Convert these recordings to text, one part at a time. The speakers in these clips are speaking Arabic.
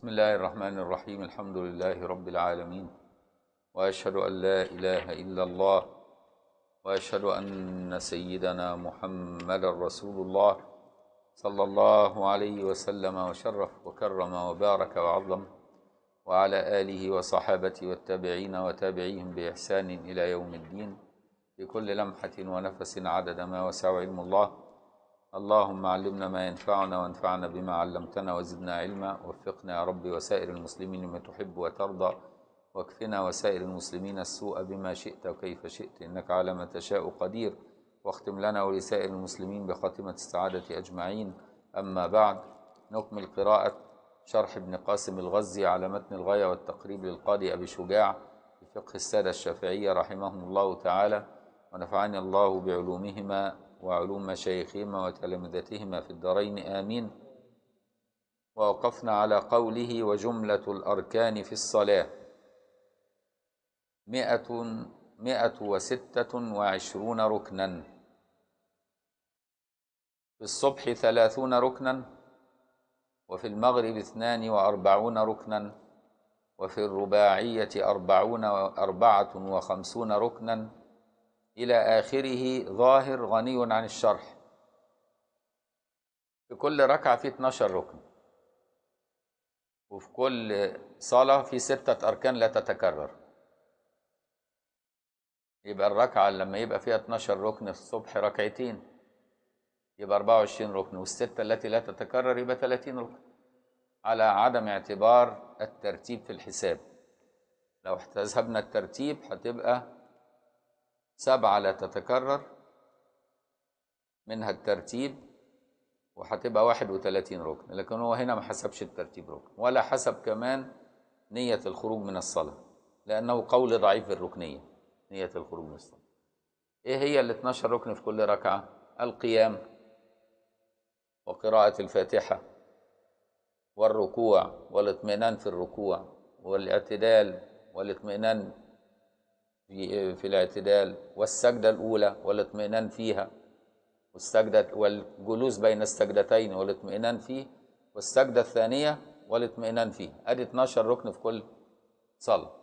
بسم الله الرحمن الرحيم الحمد لله رب العالمين وأشهد أن لا إله إلا الله وأشهد أن سيدنا محمد رسول الله صلى الله عليه وسلم وشرف وكرم وبارك وعظم وعلى آله وصحابته والتابعين وتابعيهم بإحسان إلى يوم الدين بكل لمحة ونفس عدد ما وسع علم الله اللهم علمنا ما ينفعنا وانفعنا بما علمتنا وزدنا علما وفقنا يا رب وسائر المسلمين لما تحب وترضى واكفنا وسائر المسلمين السوء بما شئت وكيف شئت إنك على ما تشاء قدير واختم لنا ولسائر المسلمين بخاتمة السعادة أجمعين أما بعد نكمل قراءة شرح ابن قاسم الغزي على متن الغاية والتقريب للقاضي أبي شجاع في فقه السادة الشافعية رحمهم الله تعالى ونفعني الله بعلومهما وعلوم مشايخهما وتلامذتهما في الدارين آمين ووقفنا على قوله وجملة الأركان في الصلاة مئة مئة وستة وعشرون ركنا في الصبح ثلاثون ركنا وفي المغرب اثنان وأربعون ركنا وفي الرباعية أربعون أربعة وخمسون ركنا إلى آخره ظاهر غني عن الشرح في كل ركعة في 12 ركن وفي كل صلاة في ستة أركان لا تتكرر يبقى الركعة لما يبقى فيها 12 ركن الصبح ركعتين يبقى 24 ركن والستة التي لا تتكرر يبقى 30 ركن على عدم اعتبار الترتيب في الحساب لو احتسبنا الترتيب هتبقى سبعة لا تتكرر منها الترتيب وهتبقى واحد وثلاثين ركن لكن هو هنا ما حسبش الترتيب ركن ولا حسب كمان نية الخروج من الصلاة لأنه قول ضعيف الركنية نية الخروج من الصلاة إيه هي ال 12 ركن في كل ركعة؟ القيام وقراءة الفاتحة والركوع والاطمئنان في الركوع والاعتدال والاطمئنان في, في الاعتدال والسجدة الأولى والاطمئنان فيها والسجدة والجلوس بين السجدتين والاطمئنان فيه والسجدة الثانية والاطمئنان فيه أدي 12 ركن في كل صلاة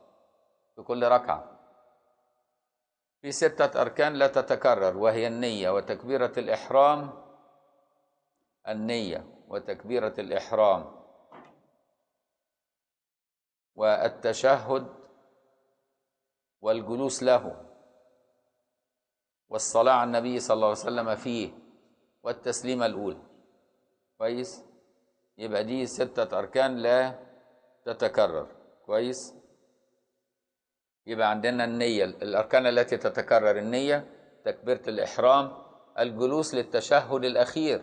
في كل ركعة في ستة أركان لا تتكرر وهي النية وتكبيرة الإحرام النية وتكبيرة الإحرام والتشهد والجلوس له والصلاة على النبي صلى الله عليه وسلم فيه والتسليمة الأولى كويس يبقى دي ستة أركان لا تتكرر كويس يبقى عندنا النية الأركان التي تتكرر النية تكبيرة الإحرام الجلوس للتشهد الأخير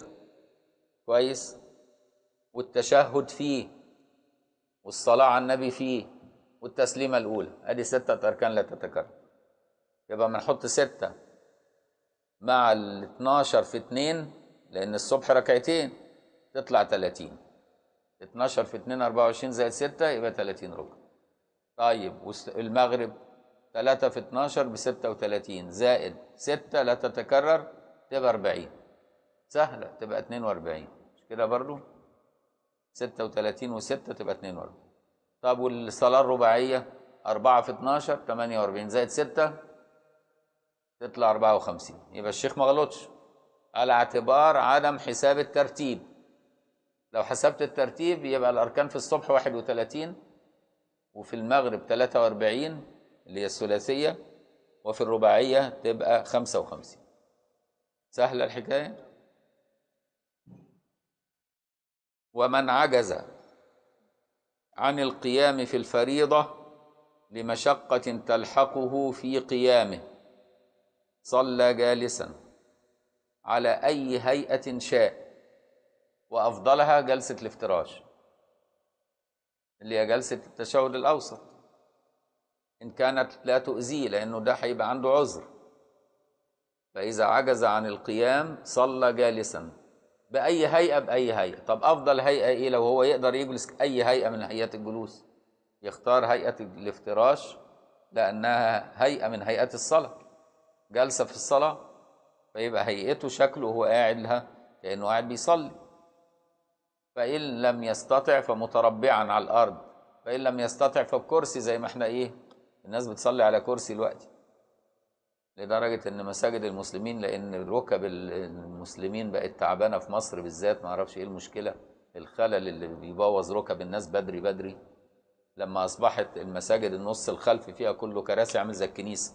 كويس والتشهد فيه والصلاة على النبي فيه والتسليمة الأولى أدي ستة أركان لا تتكرر يبقى بنحط ستة مع ال 12 في 2 لأن الصبح ركعتين تطلع 30 12 في 2 24 زائد 6 يبقى 30 ركن طيب والمغرب 3 في 12 ب 36 زائد 6 لا تتكرر تبقى 40 سهلة تبقى 42 مش كده برضو 36 و6 تبقى 42 طب والصلاة الرباعية 4 في 12 48 زائد 6 تطلع 54 يبقى الشيخ ما غلطش على اعتبار عدم حساب الترتيب لو حسبت الترتيب يبقى الأركان في الصبح 31 وفي المغرب 43 اللي هي الثلاثية وفي الرباعية تبقى 55 سهلة الحكاية ومن عجز عن القيام في الفريضة لمشقة تلحقه في قيامه صلى جالسا على أي هيئة شاء وأفضلها جلسة الافتراش اللي هي جلسة التشهد الأوسط إن كانت لا تؤذيه لأنه ده هيبقى عنده عذر فإذا عجز عن القيام صلى جالساً باي هيئه باي هيئه طب افضل هيئه ايه لو هو يقدر يجلس اي هيئه من هيئات الجلوس يختار هيئه الافتراش لانها هيئه من هيئات الصلاه جالسه في الصلاه فيبقى هيئته شكله وهو قاعد لها كانه قاعد بيصلي فان لم يستطع فمتربعا على الارض فان لم يستطع فبكرسي زي ما احنا ايه الناس بتصلي على كرسي دلوقتي لدرجة ان مساجد المسلمين لان ركب المسلمين بقت تعبانة في مصر بالذات ما اعرفش ايه المشكلة الخلل اللي بيبوظ ركب الناس بدري بدري لما اصبحت المساجد النص الخلفي فيها كله كراسي عامل زي الكنيسة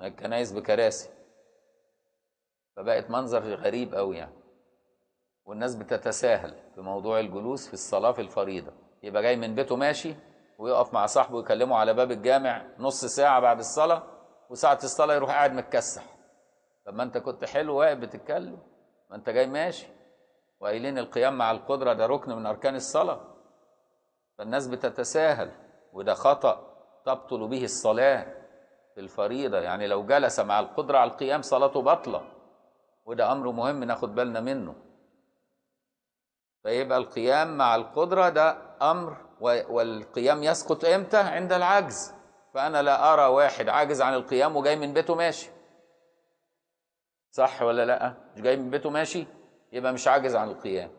الكنايس بكراسي فبقت منظر غريب قوي يعني والناس بتتساهل في موضوع الجلوس في الصلاة في الفريضة يبقى جاي من بيته ماشي ويقف مع صاحبه يكلمه على باب الجامع نص ساعة بعد الصلاة وساعة الصلاة يروح قاعد متكسح طب ما أنت كنت حلو واقف بتتكلم ما أنت جاي ماشي وقايلين القيام مع القدرة ده ركن من أركان الصلاة فالناس بتتساهل وده خطأ تبطل به الصلاة في الفريضة يعني لو جلس مع القدرة على القيام صلاته باطلة وده أمر مهم ناخد بالنا منه فيبقى القيام مع القدرة ده أمر والقيام يسقط إمتى؟ عند العجز فأنا لا أرى واحد عاجز عن القيام وجاي من بيته ماشي صح ولا لا مش جاي من بيته ماشي يبقى مش عاجز عن القيام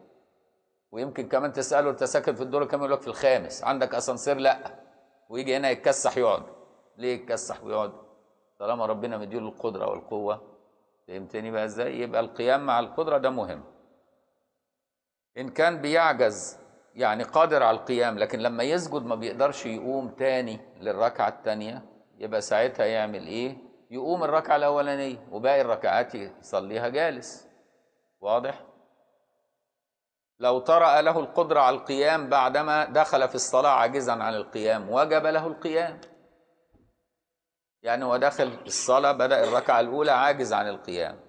ويمكن كمان تساله انت ساكن في الدور كام يقول لك في الخامس عندك اسانسير لا ويجي هنا يتكسح يقعد ليه يتكسح ويقعد طالما ربنا مديله القدره والقوه فهمتني بقى ازاي يبقى القيام مع القدره ده مهم ان كان بيعجز يعني قادر على القيام لكن لما يسجد ما بيقدرش يقوم تاني للركعة التانية يبقى ساعتها يعمل ايه يقوم الركعة الأولانية وباقي الركعات يصليها جالس واضح لو طرأ له القدرة على القيام بعدما دخل في الصلاة عاجزا عن القيام وجب له القيام يعني هو داخل الصلاة بدأ الركعة الأولى عاجز عن القيام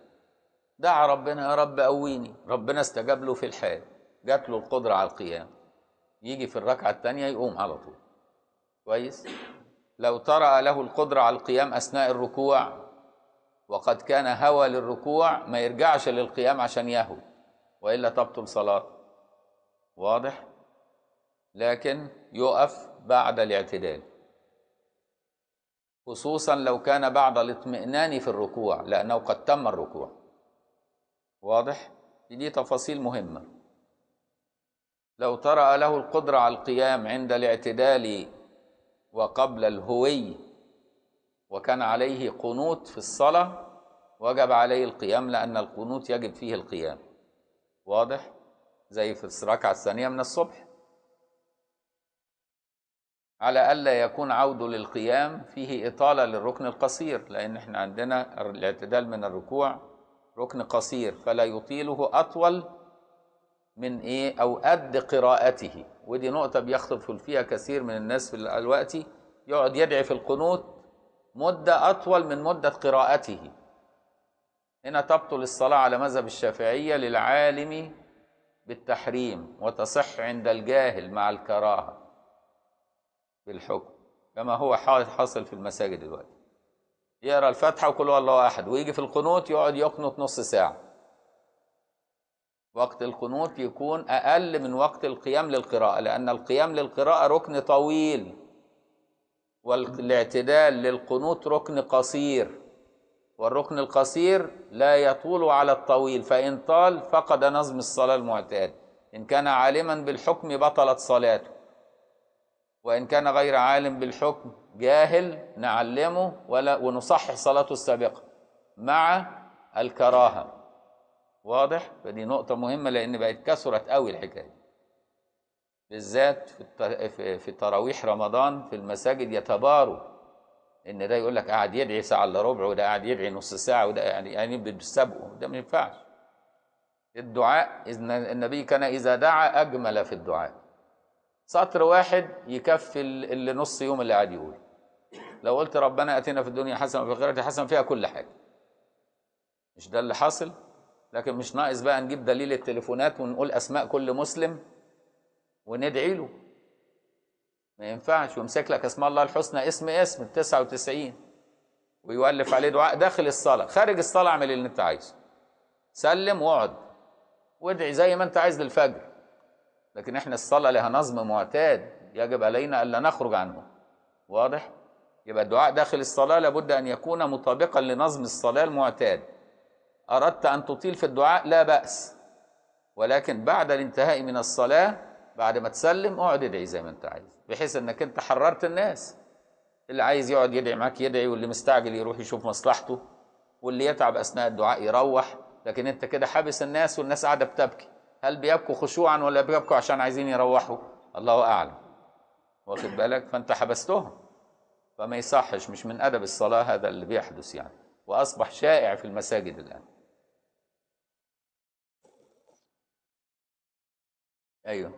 دعا ربنا يا رب قويني ربنا استجاب له في الحال جات له القدرة على القيام يجي في الركعة الثانية يقوم على طول كويس لو طرأ له القدرة على القيام أثناء الركوع وقد كان هوى للركوع ما يرجعش للقيام عشان يهوي وإلا تبطل صلاة واضح لكن يقف بعد الاعتدال خصوصا لو كان بعد الاطمئنان في الركوع لأنه قد تم الركوع واضح دي تفاصيل مهمه لو ترى له القدرة على القيام عند الاعتدال وقبل الهوي وكان عليه قنوت في الصلاة وجب عليه القيام لأن القنوت يجب فيه القيام واضح؟ زي في الركعة الثانية من الصبح على ألا يكون عوده للقيام فيه إطالة للركن القصير لأن احنا عندنا الاعتدال من الركوع ركن قصير فلا يطيله أطول من ايه او قد قراءته ودي نقطه بيخطف فيها كثير من الناس في الوقت يقعد يدعي في القنوت مده اطول من مده قراءته هنا تبطل الصلاه على مذهب الشافعيه للعالم بالتحريم وتصح عند الجاهل مع الكراهه بالحكم كما هو حاصل في المساجد دلوقتي يقرا الفاتحه وكل الله احد ويجي في القنوت يقعد يقنط نص ساعه وقت القنوت يكون أقل من وقت القيام للقراءة لأن القيام للقراءة ركن طويل والاعتدال للقنوت ركن قصير والركن القصير لا يطول على الطويل فإن طال فقد نظم الصلاة المعتاد إن كان عالما بالحكم بطلت صلاته وإن كان غير عالم بالحكم جاهل نعلمه ولا ونصحح صلاته السابقة مع الكراهة واضح فدي نقطة مهمة لأن بقت كثرت قوي الحكاية بالذات في في تراويح رمضان في المساجد يتباروا إن ده يقول لك قاعد يدعي ساعة إلا ربع وده قاعد يدعي نص ساعة وده يعني يعني بيتسابقوا ده ما ينفعش الدعاء النبي كان إذا دعا أجمل في الدعاء سطر واحد يكفي اللي نص يوم اللي قاعد يقول لو قلت ربنا اتينا في الدنيا حسنه وفي الاخره حسنه فيها كل حاجه مش ده اللي حاصل لكن مش ناقص بقى نجيب دليل التليفونات ونقول اسماء كل مسلم وندعي له ما ينفعش ويمسك لك اسماء الله الحسنى اسم اسم ال 99 ويولف عليه دعاء داخل الصلاه خارج الصلاه اعمل اللي انت عايزه سلم واقعد وادعي زي ما انت عايز للفجر لكن احنا الصلاه لها نظم معتاد يجب علينا الا نخرج عنه واضح يبقى الدعاء داخل الصلاه لابد ان يكون مطابقا لنظم الصلاه المعتاد أردت أن تطيل في الدعاء لا بأس ولكن بعد الانتهاء من الصلاة بعد ما تسلم اقعد ادعي زي ما انت عايز بحيث انك انت حررت الناس اللي عايز يقعد يدعي معاك يدعي واللي مستعجل يروح يشوف مصلحته واللي يتعب اثناء الدعاء يروح لكن انت كده حابس الناس والناس قاعده بتبكي هل بيبكوا خشوعا ولا بيبكوا عشان عايزين يروحوا الله اعلم واخد بالك فانت حبستهم فما يصحش مش من ادب الصلاه هذا اللي بيحدث يعني واصبح شائع في المساجد الان ايوه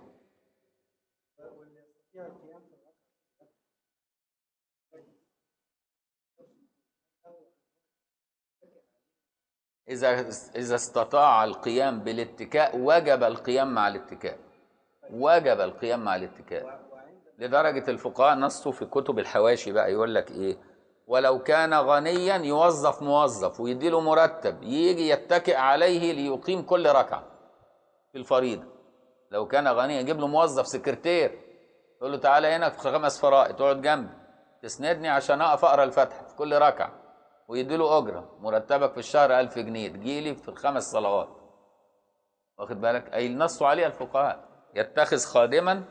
إذا إذا استطاع القيام بالاتكاء وجب القيام مع الاتكاء وجب القيام مع الاتكاء لدرجة الفقهاء نصوا في كتب الحواشي بقى يقول لك إيه ولو كان غنيا يوظف موظف ويديله مرتب يجي يتكئ عليه ليقيم كل ركعة في الفريضة لو كان غنيا جيب له موظف سكرتير يقول له تعالى هنا في خمس فرائض تقعد جنبي تسندني عشان اقف اقرا الفاتحه في كل ركعه ويدي له اجره مرتبك في الشهر 1000 جنيه تجيلي في الخمس صلوات واخد بالك اي نص عليها الفقهاء يتخذ خادما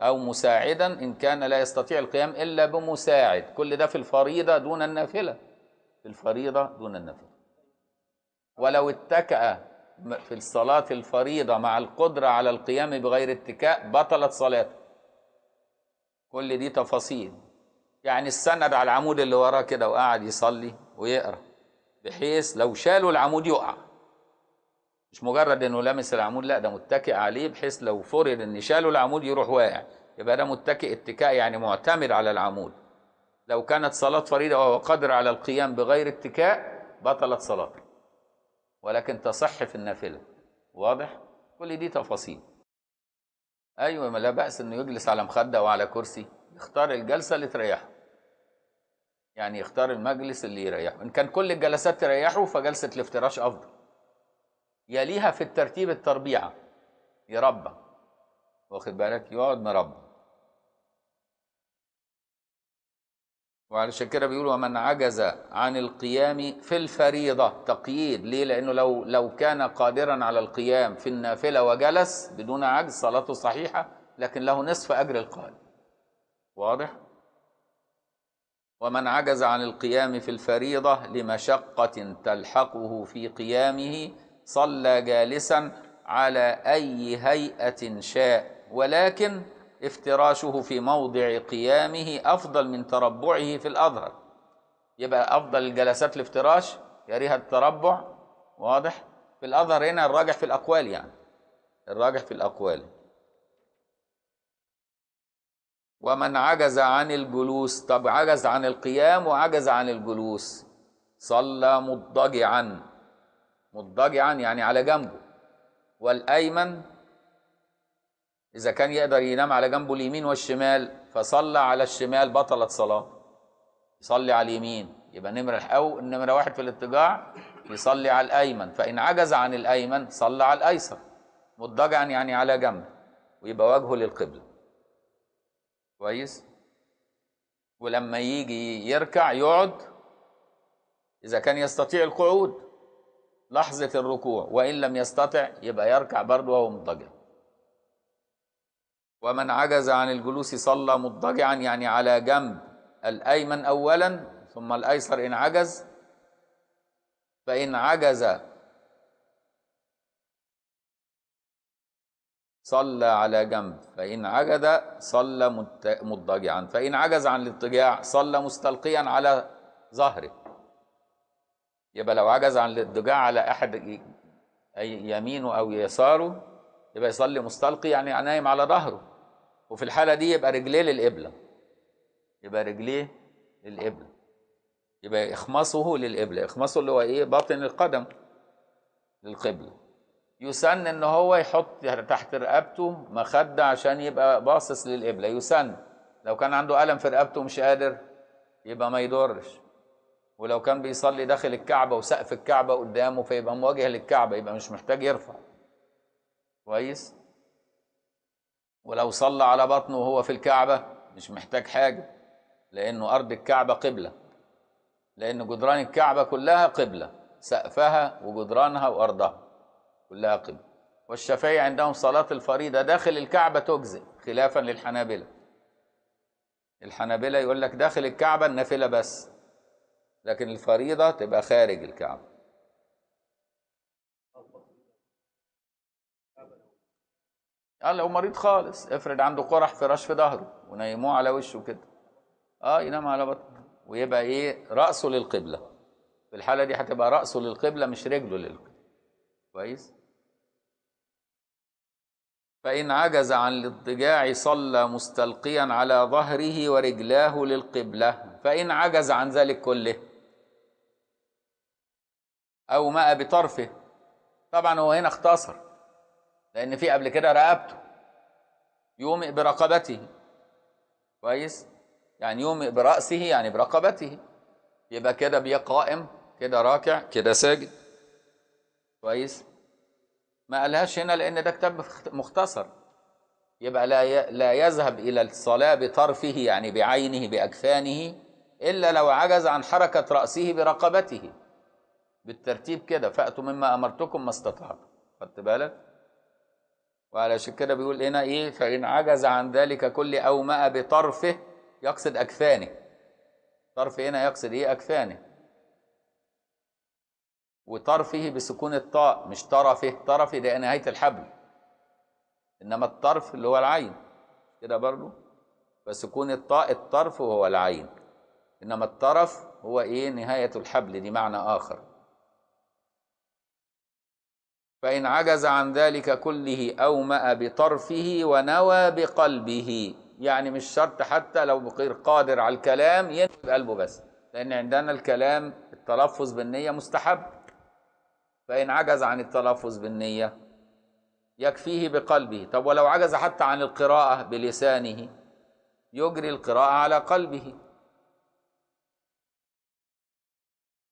او مساعدا ان كان لا يستطيع القيام الا بمساعد كل ده في الفريضه دون النافله في الفريضه دون النافله ولو اتكأ في الصلاة الفريضة مع القدرة على القيام بغير اتكاء بطلت صلاته كل دي تفاصيل يعني استند على العمود اللي وراه كده وقعد يصلي ويقرأ بحيث لو شالوا العمود يقع مش مجرد انه لمس العمود لا ده متكئ عليه بحيث لو فرض ان شالوا العمود يروح واقع يبقى ده متكئ اتكاء يعني معتمد على العمود لو كانت صلاة فريضة وهو قادر على القيام بغير اتكاء بطلت صلاته ولكن تصح في النافلة واضح؟ كل دي تفاصيل أيوة ما لا بأس إنه يجلس على مخدة وعلى كرسي يختار الجلسة اللي تريحه يعني يختار المجلس اللي يريحه إن كان كل الجلسات تريحه فجلسة الافتراش أفضل يليها في الترتيب التربيعة يربى واخد بالك يقعد مربى وعلشان كده بيقول ومن عجز عن القيام في الفريضة تقييد ليه لأنه لو لو كان قادرا على القيام في النافلة وجلس بدون عجز صلاته صحيحة لكن له نصف أجر القائم واضح؟ ومن عجز عن القيام في الفريضة لمشقة تلحقه في قيامه صلى جالسا على أي هيئة شاء ولكن افتراشه في موضع قيامه أفضل من تربعه في الأظهر يبقى أفضل الجلسات الافتراش يريها التربع واضح في الأظهر هنا الراجح في الأقوال يعني الراجح في الأقوال ومن عجز عن الجلوس طب عجز عن القيام وعجز عن الجلوس صلى مضطجعا مضطجعا يعني على جنبه والأيمن إذا كان يقدر ينام على جنبه اليمين والشمال فصلى على الشمال بطلت صلاة يصلي على اليمين يبقى نمرة أو نمرة واحد في الاتجاع يصلي على الأيمن فإن عجز عن الأيمن صلى على الأيسر مضجعا يعني على جنب ويبقى وجهه للقبلة كويس ولما يجي يركع يقعد إذا كان يستطيع القعود لحظة الركوع وإن لم يستطع يبقى يركع برضه وهو مضجع ومن عجز عن الجلوس صلى مضطجعا يعني على جنب الأيمن أولا ثم الأيسر إن عجز فإن عجز صلى على جنب فإن عجز صلى مضطجعا فإن عجز عن الاضطجاع صلى مستلقيا على ظهره يبقى لو عجز عن الاضطجاع على أحد يمينه أو يساره يبقى يصلي مستلقي يعني نايم على ظهره وفي الحاله دي يبقى رجليه للقبله يبقى رجليه للقبله يبقى اخمصه للقبله اخمصه اللي هو ايه باطن القدم للقبله يسن ان هو يحط تحت رقبته مخده عشان يبقى باصص للقبله يسن لو كان عنده الم في رقبته مش قادر يبقى ما يضرش ولو كان بيصلي داخل الكعبه وسقف الكعبه قدامه فيبقى مواجه للكعبه يبقى مش محتاج يرفع كويس ولو صلى على بطنه وهو في الكعبة مش محتاج حاجة لأنه أرض الكعبة قبلة لأن جدران الكعبة كلها قبلة سقفها وجدرانها وأرضها كلها قبلة والشافعي عندهم صلاة الفريضة داخل الكعبة تجزئ خلافا للحنابلة الحنابلة يقول لك داخل الكعبة النافلة بس لكن الفريضة تبقى خارج الكعبة قال لو مريض خالص افرض عنده قرح فراش في ظهره ونيموه على وشه كده اه ينام على بطنه ويبقى ايه راسه للقبله في الحاله دي هتبقى راسه للقبله مش رجله للقبله كويس فان عجز عن الاضطجاع صلى مستلقيا على ظهره ورجلاه للقبله فان عجز عن ذلك كله او ماء بطرفه طبعا هو هنا اختصر لأن في قبل كده رقبته يومئ برقبته كويس يعني يومئ برأسه يعني برقبته يبقى كده بيقائم كده راكع كده ساجد كويس ما قالهاش هنا لأن ده كتاب مختصر يبقى لا لا يذهب إلى الصلاة بطرفه يعني بعينه بأكفانه إلا لو عجز عن حركة رأسه برقبته بالترتيب كده فأتوا مما أمرتكم ما استطعتم خدت بالك وعلشان كده بيقول هنا ايه فإن عجز عن ذلك كل أو مأ بطرفه يقصد أكفانه طرف هنا يقصد ايه أكفانه وطرفه بسكون الطاء مش طرفه طرفه ده نهاية الحبل إنما الطرف اللي هو العين كده برضو فسكون الطاء الطرف وهو العين إنما الطرف هو ايه نهاية الحبل دي معنى آخر فإن عجز عن ذلك كله أومأ بطرفه ونوى بقلبه يعني مش شرط حتى لو غير قادر على الكلام ينوي بقلبه بس لأن عندنا الكلام التلفظ بالنية مستحب فإن عجز عن التلفظ بالنية يكفيه بقلبه طب ولو عجز حتى عن القراءة بلسانه يجري القراءة على قلبه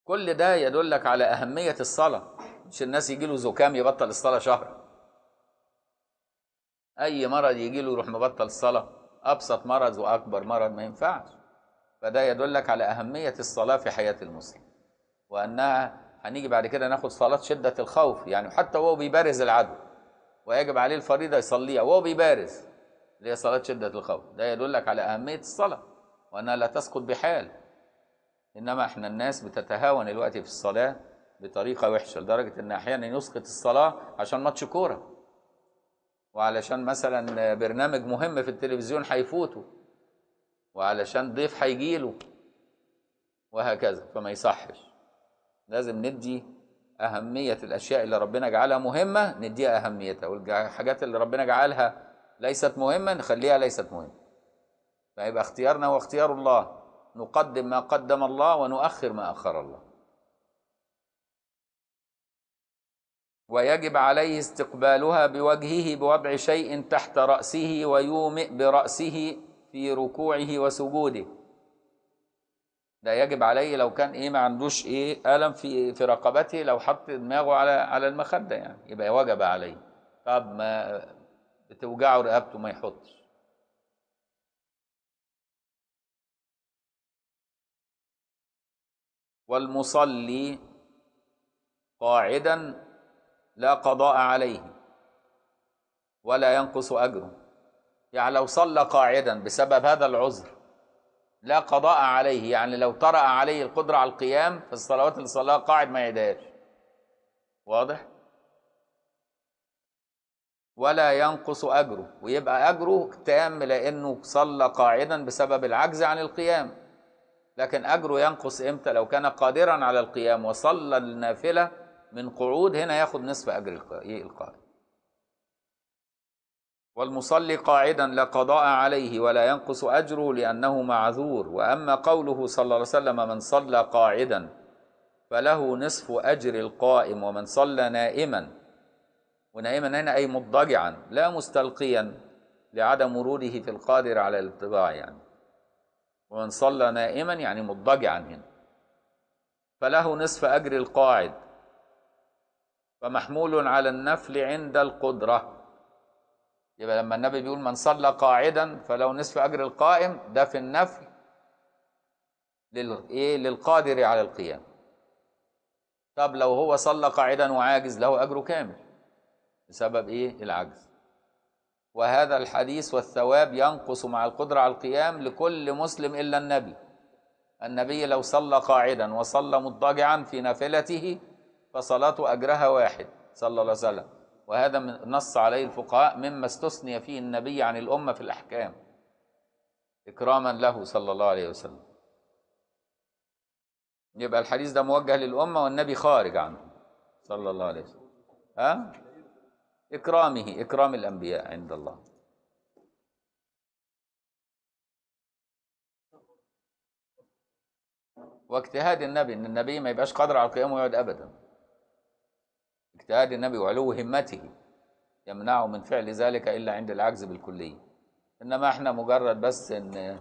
كل ده يدلك على أهمية الصلاة مش الناس يجي له زكام يبطل الصلاه شهر اي مرض يجي له يروح مبطل الصلاه ابسط مرض واكبر مرض ما ينفعش فده يدلك على اهميه الصلاه في حياه المسلم وانها هنيجي بعد كده ناخد صلاه شده الخوف يعني حتى وهو بيبارز العدو ويجب عليه الفريضه يصليها وهو بيبارز اللي هي صلاه شده الخوف ده يدلك على اهميه الصلاه وانها لا تسقط بحال انما احنا الناس بتتهاون الوقت في الصلاه بطريقه وحشه لدرجه ان احيانا يسقط الصلاه عشان ماتش كوره وعلشان مثلا برنامج مهم في التلفزيون هيفوته وعلشان ضيف هيجيله وهكذا فما يصحش لازم ندي أهمية الأشياء اللي ربنا جعلها مهمة نديها أهميتها والحاجات اللي ربنا جعلها ليست مهمة نخليها ليست مهمة فيبقى اختيارنا واختيار الله نقدم ما قدم الله ونؤخر ما أخر الله ويجب عليه استقبالها بوجهه بوضع شيء تحت رأسه ويومئ برأسه في ركوعه وسجوده ده يجب عليه لو كان ايه ما عندوش ايه ألم في في رقبته لو حط دماغه على على المخدة يعني يبقى وجب عليه طب ما بتوجعه رقبته ما يحطش والمصلي قاعدا لا قضاء عليه ولا ينقص أجره يعني لو صلى قاعدا بسبب هذا العذر لا قضاء عليه يعني لو طرأ عليه القدرة على القيام في الصلوات اللي صلاها قاعد ما يداش واضح؟ ولا ينقص أجره ويبقى أجره تام لأنه صلى قاعدا بسبب العجز عن القيام لكن أجره ينقص إمتى لو كان قادرا على القيام وصلى النافلة من قعود هنا ياخد نصف أجر إيه، القائم والمصلي قاعدا لا قضاء عليه ولا ينقص أجره لأنه معذور وأما قوله صلى الله عليه وسلم من صلى قاعدا فله نصف أجر القائم ومن صلى نائما ونائما هنا أي مضطجعا لا مستلقيا لعدم وروده في القادر على الاتباع يعني ومن صلى نائما يعني مضطجعا هنا فله نصف أجر القاعد فمحمول على النفل عند القدرة يبقى لما النبي بيقول من صلى قاعدا فلو نصف أجر القائم ده في النفل للإيه للقادر على القيام طب لو هو صلى قاعدا وعاجز له أجره كامل بسبب إيه العجز وهذا الحديث والثواب ينقص مع القدرة على القيام لكل مسلم إلا النبي النبي لو صلى قاعدا وصلى مضطجعا في نافلته فصلاته أجرها واحد صلى الله عليه وسلم وهذا من نص عليه الفقهاء مما استثني فيه النبي عن الأمة في الأحكام إكراما له صلى الله عليه وسلم يبقى الحديث ده موجه للأمة والنبي خارج عنه صلى الله عليه وسلم ها؟ إكرامه إكرام الأنبياء عند الله واجتهاد النبي ان النبي ما يبقاش قادر على القيام ويقعد ابدا اجتهاد النبي وعلو همته يمنعه من فعل ذلك إلا عند العجز بالكلية إنما إحنا مجرد بس إن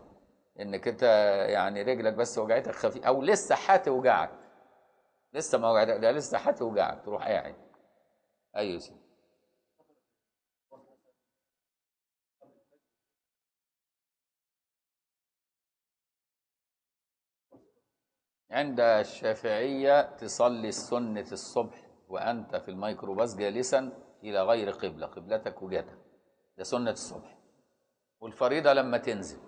إنك أنت يعني رجلك بس وجعتك خفيف أو لسه هتوجعك لسه ما وجعتك ده لسه هتوجعك تروح قاعد أيوه سيدي عند الشافعية تصلي السنة الصبح وأنت في الميكروباص جالسا إلى غير قبلة قبلتك وجهتك ده سنة الصبح والفريضة لما تنزل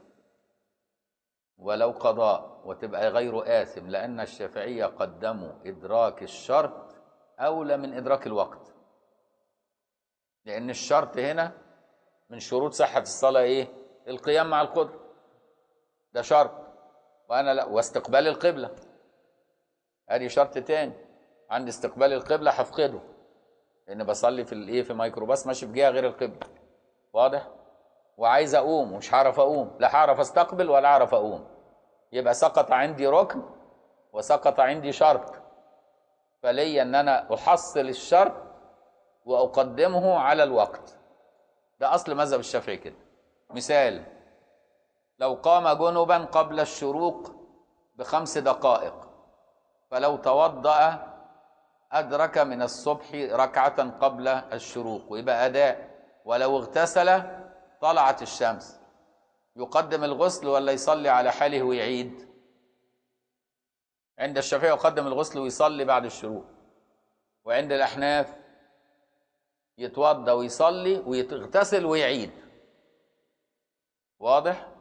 ولو قضاء وتبقى غير آثم لأن الشافعية قدموا إدراك الشرط أولى من إدراك الوقت لأن الشرط هنا من شروط صحة الصلاة إيه؟ القيام مع القدر ده شرط وأنا لا واستقبال القبلة أدي شرط تاني عند استقبال القبلة هفقده لأن بصلي في الإيه في ميكروباص ماشي في جهة غير القبلة واضح؟ وعايز أقوم ومش هعرف أقوم لا هعرف أستقبل ولا أعرف أقوم يبقى سقط عندي ركن وسقط عندي شرط فليا إن أنا أحصل الشرط وأقدمه على الوقت ده أصل مذهب الشافعي كده مثال لو قام جنبا قبل الشروق بخمس دقائق فلو توضأ أدرك من الصبح ركعة قبل الشروق ويبقى أداء ولو اغتسل طلعت الشمس يقدم الغسل ولا يصلي على حاله ويعيد عند الشافعي يقدم الغسل ويصلي بعد الشروق وعند الأحناف يتوضى ويصلي ويغتسل ويعيد واضح؟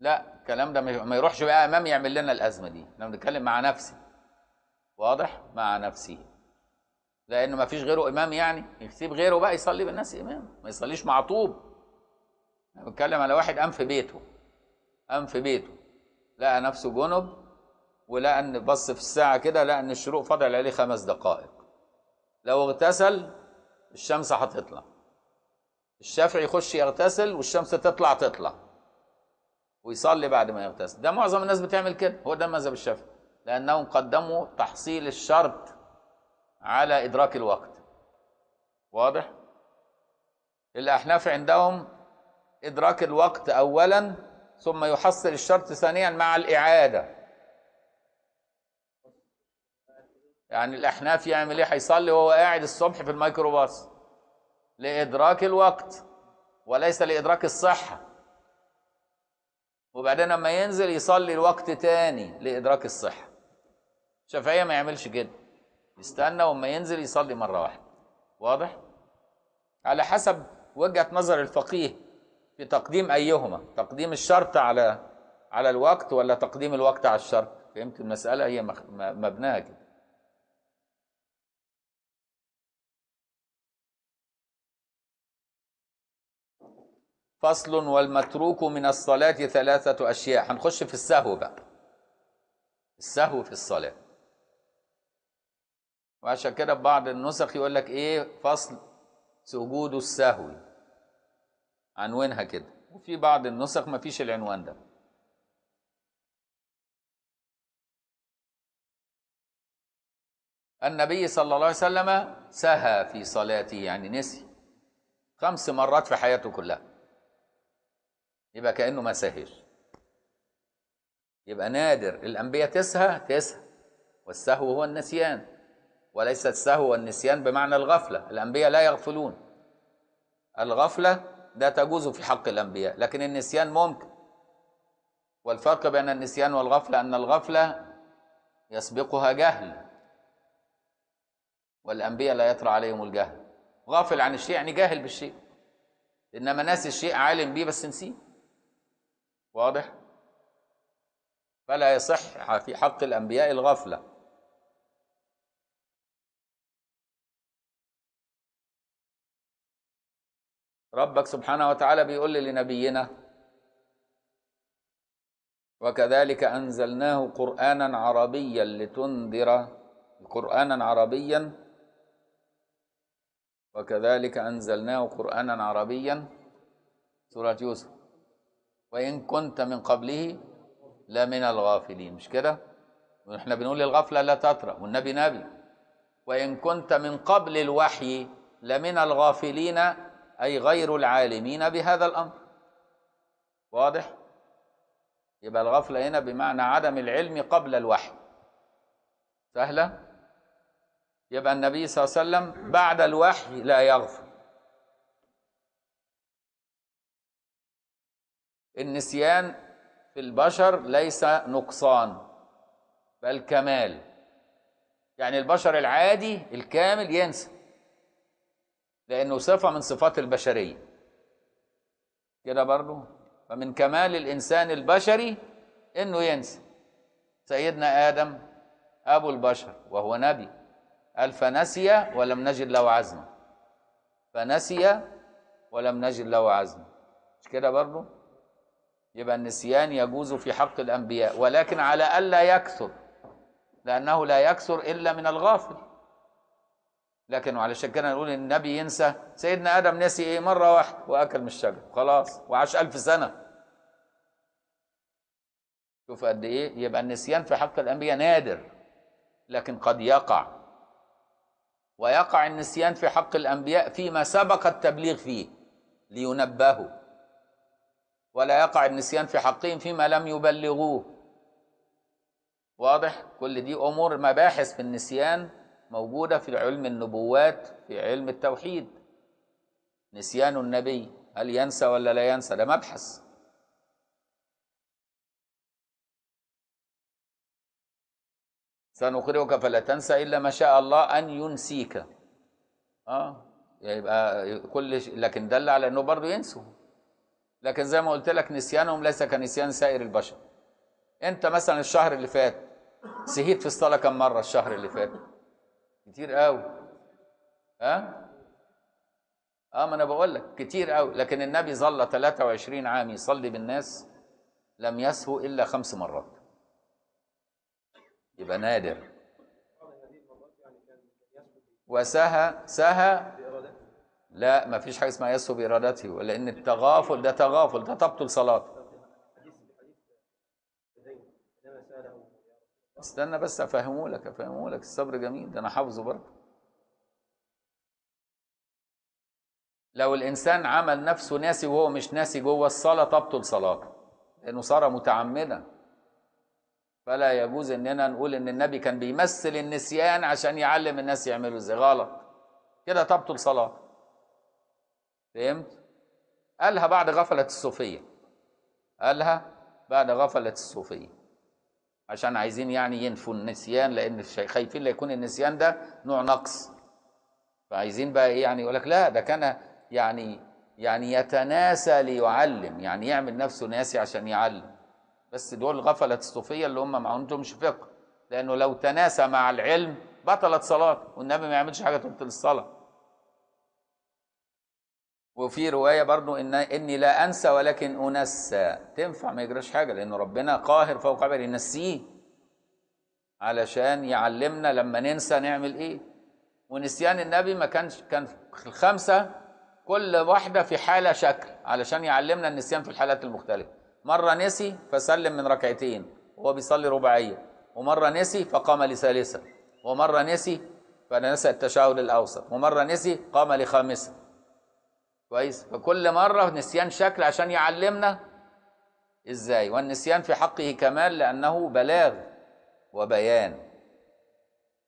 لا الكلام ده ما يروحش بقى امام يعمل لنا الازمه دي انا بنتكلم مع نفسي واضح مع نفسه لانه ما فيش غيره امام يعني يسيب غيره بقى يصلي بالناس امام ما يصليش مع طوب انا بتكلم على واحد قام في بيته قام في بيته لقى نفسه جنب ولقى ان بص في الساعه كده لقى ان الشروق فاضل عليه خمس دقائق لو اغتسل الشمس هتطلع الشافعي يخش يغتسل والشمس تطلع تطلع ويصلي بعد ما يغتسل ده معظم الناس بتعمل كده هو ده مذهب الشافعي لأنهم قدموا تحصيل الشرط على إدراك الوقت واضح؟ الأحناف عندهم إدراك الوقت أولا ثم يحصل الشرط ثانيا مع الإعادة يعني الأحناف يعمل إيه؟ هيصلي وهو قاعد الصبح في الميكروباص لإدراك الوقت وليس لإدراك الصحة وبعدين لما ينزل يصلي الوقت تاني لإدراك الصحة شافعيه ما يعملش كده يستنى وما ينزل يصلي مره واحده واضح على حسب وجهه نظر الفقيه في تقديم ايهما تقديم الشرط على على الوقت ولا تقديم الوقت على الشرط فهمت المساله هي مبناها كده فصل والمتروك من الصلاة ثلاثة أشياء هنخش في السهو بقى السهو في الصلاة وعشان كده بعض النسخ يقول لك ايه فصل سجود السهو عنوانها كده وفي بعض النسخ ما فيش العنوان ده النبي صلى الله عليه وسلم سهى في صلاته يعني نسي خمس مرات في حياته كلها يبقى كأنه ما سهر يبقى نادر الأنبياء تسهى تسهى والسهو هو النسيان وليس السهو والنسيان بمعنى الغفلة الأنبياء لا يغفلون الغفلة ده تجوز في حق الأنبياء لكن النسيان ممكن والفرق بين النسيان والغفلة أن الغفلة يسبقها جهل والأنبياء لا يطرأ عليهم الجهل غافل عن الشيء يعني جاهل بالشيء إنما ناسي الشيء عالم بيه بس نسيه واضح؟ فلا يصح في حق الأنبياء الغفلة ربك سبحانه وتعالى بيقول لنبينا وكذلك أنزلناه قرآنا عربيا لتنذر قرآنا عربيا وكذلك أنزلناه قرآنا عربيا سورة يوسف وإن كنت من قبله لمن الغافلين مش كده ونحن بنقول الغفلة لا تطرأ والنبي نبي وإن كنت من قبل الوحي لمن الغافلين أي غير العالمين بهذا الأمر واضح؟ يبقى الغفلة هنا بمعنى عدم العلم قبل الوحي سهلة؟ يبقى النبي صلى الله عليه وسلم بعد الوحي لا يغفل النسيان في البشر ليس نقصان بل كمال يعني البشر العادي الكامل ينسى لأنه صفة من صفات البشرية كده برضو فمن كمال الإنسان البشري إنه ينسى سيدنا آدم أبو البشر وهو نبي قال فنسي ولم نجد له عزما فنسي ولم نجد له عزما مش كده برضو يبقى النسيان يجوز في حق الأنبياء ولكن على ألا يكثر لأنه لا يكثر إلا من الغافل لكن علشان كده نقول النبي ينسى سيدنا ادم نسي ايه مره واحده واكل من الشجر خلاص وعاش ألف سنه شوف قد ايه يبقى النسيان في حق الانبياء نادر لكن قد يقع ويقع النسيان في حق الانبياء فيما سبق التبليغ فيه لينبهوا ولا يقع النسيان في حقهم فيما لم يبلغوه واضح كل دي امور مباحث في النسيان موجودة في علم النبوات في علم التوحيد نسيان النبي هل ينسى ولا لا ينسى ده مبحث سنقرئك فلا تنسى إلا ما شاء الله أن ينسيك آه يبقى كل ش... لكن دل على أنه برضه ينسوا لكن زي ما قلت لك نسيانهم ليس كنسيان سائر البشر أنت مثلا الشهر اللي فات سهيت في الصلاة كم مرة الشهر اللي فات كتير قوي ها اه ما انا بقول لك كتير قوي لكن النبي ظل 23 عام يصلي بالناس لم يسهو الا خمس مرات يبقى نادر وسهى سهى لا ما فيش حاجه اسمها يسهو بارادته لان التغافل ده تغافل ده تبطل صلاته استنى بس افهمه لك افهمه لك الصبر جميل ده انا حافظه برضه لو الانسان عمل نفسه ناسي وهو مش ناسي جوه الصلاه تبطل صلاته لانه صار متعمدا فلا يجوز اننا نقول ان النبي كان بيمثل النسيان عشان يعلم الناس يعملوا ازاي غلط كده تبطل صلاته فهمت قالها بعد غفله الصوفيه قالها بعد غفله الصوفيه عشان عايزين يعني ينفوا النسيان لان خايفين لا يكون النسيان ده نوع نقص فعايزين بقى ايه يعني يقول لك لا ده كان يعني يعني يتناسى ليعلم يعني يعمل نفسه ناسي عشان يعلم بس دول الغفلة الصوفية اللي هم ما عندهمش فقه لأنه لو تناسى مع العلم بطلت صلاة والنبي ما يعملش حاجة تبطل الصلاة وفي روايه برضو ان اني لا انسى ولكن انسى تنفع ما يجراش حاجه لانه ربنا قاهر فوق عباده ينسيه علشان يعلمنا لما ننسى نعمل ايه ونسيان النبي ما كانش كان الخمسه كل واحده في حاله شكل علشان يعلمنا النسيان في الحالات المختلفه مره نسي فسلم من ركعتين وهو بيصلي رباعيه ومره نسي فقام لثالثه ومره نسي فنسى التشهد الاوسط ومره نسي قام لخامسه كويس فكل مره نسيان شكل عشان يعلمنا ازاي والنسيان في حقه كمال لانه بلاغ وبيان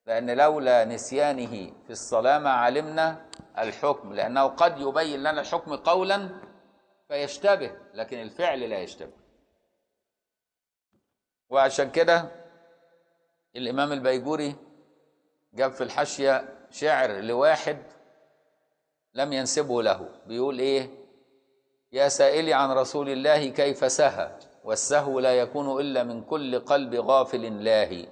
لان لولا نسيانه في الصلاه ما علمنا الحكم لانه قد يبين لنا الحكم قولا فيشتبه لكن الفعل لا يشتبه وعشان كده الامام البيجوري جاب في الحاشيه شعر لواحد لم ينسبه له بيقول ايه يا سائلي عن رسول الله كيف سهى والسهو لا يكون الا من كل قلب غافل لاهي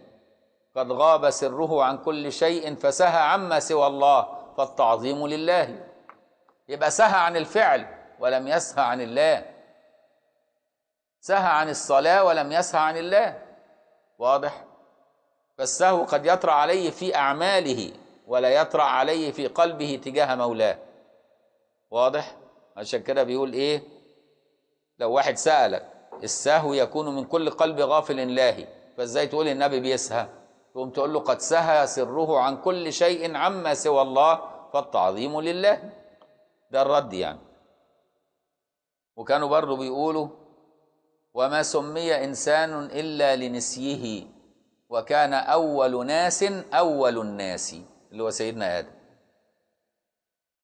قد غاب سره عن كل شيء فسهى عما سوى الله فالتعظيم لله يبقى سهى عن الفعل ولم يسهى عن الله سهى عن الصلاه ولم يسهى عن الله واضح فالسهو قد يطرا عليه في اعماله ولا يطرا عليه في قلبه تجاه مولاه واضح عشان كده بيقول ايه لو واحد سالك السهو يكون من كل قلب غافل لاهي فازاي تقول النبي بيسهى تقوم تقول له قد سهى سره عن كل شيء عما سوى الله فالتعظيم لله ده الرد يعني وكانوا برضه بيقولوا وما سمي انسان الا لنسيه وكان اول ناس اول الناس اللي هو سيدنا ادم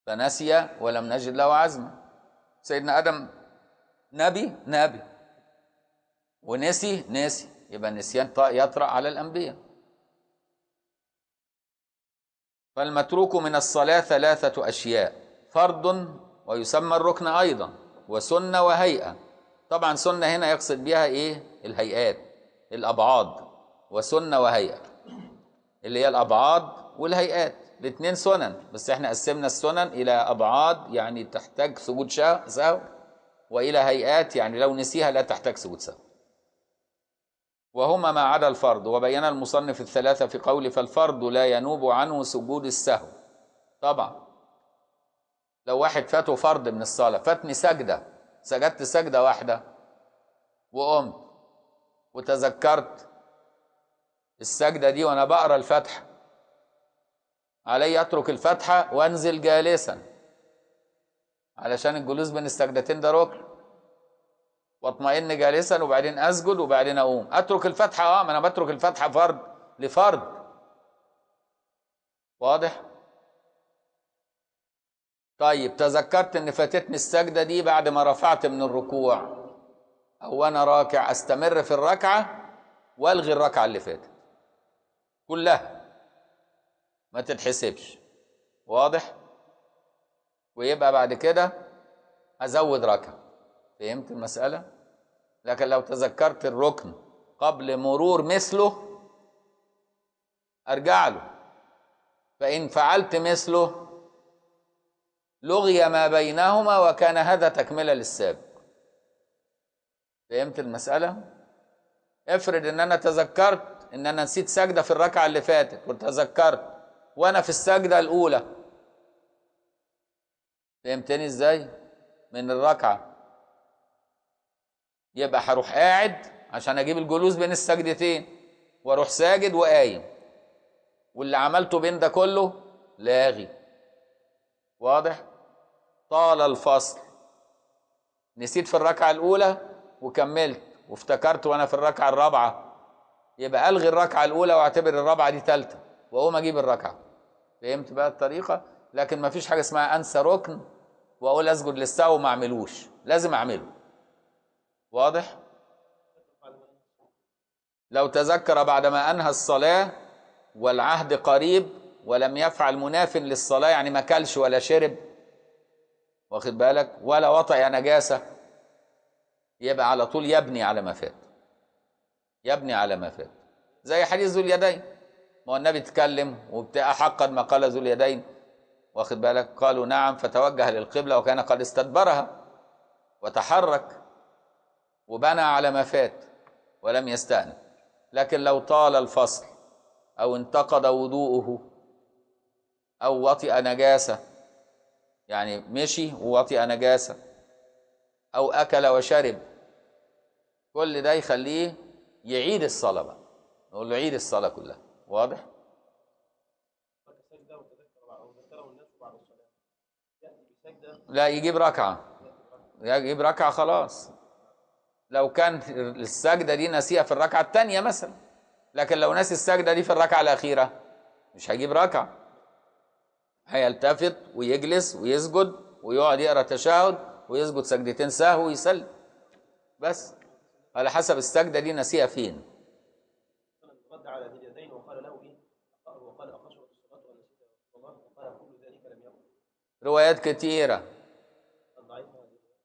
فنسي ولم نجد له عزما سيدنا آدم نبي نبي ونسي نسي يبقى النسيان يطرأ على الأنبياء فالمتروك من الصلاة ثلاثة أشياء فرض ويسمى الركن أيضا وسنة وهيئة طبعا سنة هنا يقصد بها إيه الهيئات الأبعاد وسنة وهيئة اللي هي الأبعاد والهيئات الاثنين سنن بس احنا قسمنا السنن الى ابعاد يعني تحتاج ثبوت سهو والى هيئات يعني لو نسيها لا تحتاج ثبوت سهو وهما ما عدا الفرض وبين المصنف الثلاثة في قول فالفرض لا ينوب عنه سجود السهو طبعا لو واحد فاته فرض من الصلاة فاتني سجدة سجدت سجدة واحدة وقمت وتذكرت السجدة دي وأنا بقرأ الفاتحة علي اترك الفتحه وانزل جالسا علشان الجلوس بين السجدتين ده ركن واطمئن جالسا وبعدين اسجد وبعدين اقوم اترك الفتحه اه ما انا بترك الفتحه فرض لفرض واضح طيب تذكرت ان فاتتني السجده دي بعد ما رفعت من الركوع او انا راكع استمر في الركعه والغي الركعه اللي فاتت كلها ما تتحسبش واضح ويبقى بعد كده ازود ركعه فهمت المساله لكن لو تذكرت الركن قبل مرور مثله ارجع له فان فعلت مثله لغي ما بينهما وكان هذا تكمله للسابق فهمت المساله افرض ان انا تذكرت ان انا نسيت سجده في الركعه اللي فاتت وتذكرت وانا في السجدة الاولى فهمتني ازاي من الركعة يبقى هروح قاعد عشان اجيب الجلوس بين السجدتين واروح ساجد وقايم واللي عملته بين ده كله لاغي واضح طال الفصل نسيت في الركعة الاولى وكملت وافتكرت وانا في الركعة الرابعة يبقى الغي الركعة الاولى واعتبر الرابعة دي ثالثة واقوم اجيب الركعه فهمت بقى الطريقه لكن ما فيش حاجه اسمها انسى ركن واقول اسجد للسهو وما اعملوش لازم اعمله واضح لو تذكر بعدما انهى الصلاه والعهد قريب ولم يفعل مناف للصلاه يعني ما كلش ولا شرب واخد بالك ولا وطئ نجاسه يبقى على طول يبني على ما فات يبني على ما فات زي حديث ذو اليدين ما هو النبي اتكلم وبتاع حقا ما قال ذو اليدين واخد بالك قالوا نعم فتوجه للقبلة وكان قد استدبرها وتحرك وبنى على ما فات ولم يستأنف لكن لو طال الفصل أو انتقض وضوءه أو وطئ نجاسة يعني مشي ووطئ نجاسة أو أكل وشرب كل ده يخليه يعيد الصلاة بقى نقول له عيد الصلاة كلها واضح لا يجيب ركعه يجيب ركعه خلاص لو كان السجده دي نسيها في الركعه الثانيه مثلا لكن لو نسي السجده دي في الركعه الاخيره مش هيجيب ركعه هيلتفت ويجلس ويسجد ويقعد يقرا تشهد ويسجد سجدتين سهو ويسلم بس على حسب السجده دي نسيها فين روايات كثيرة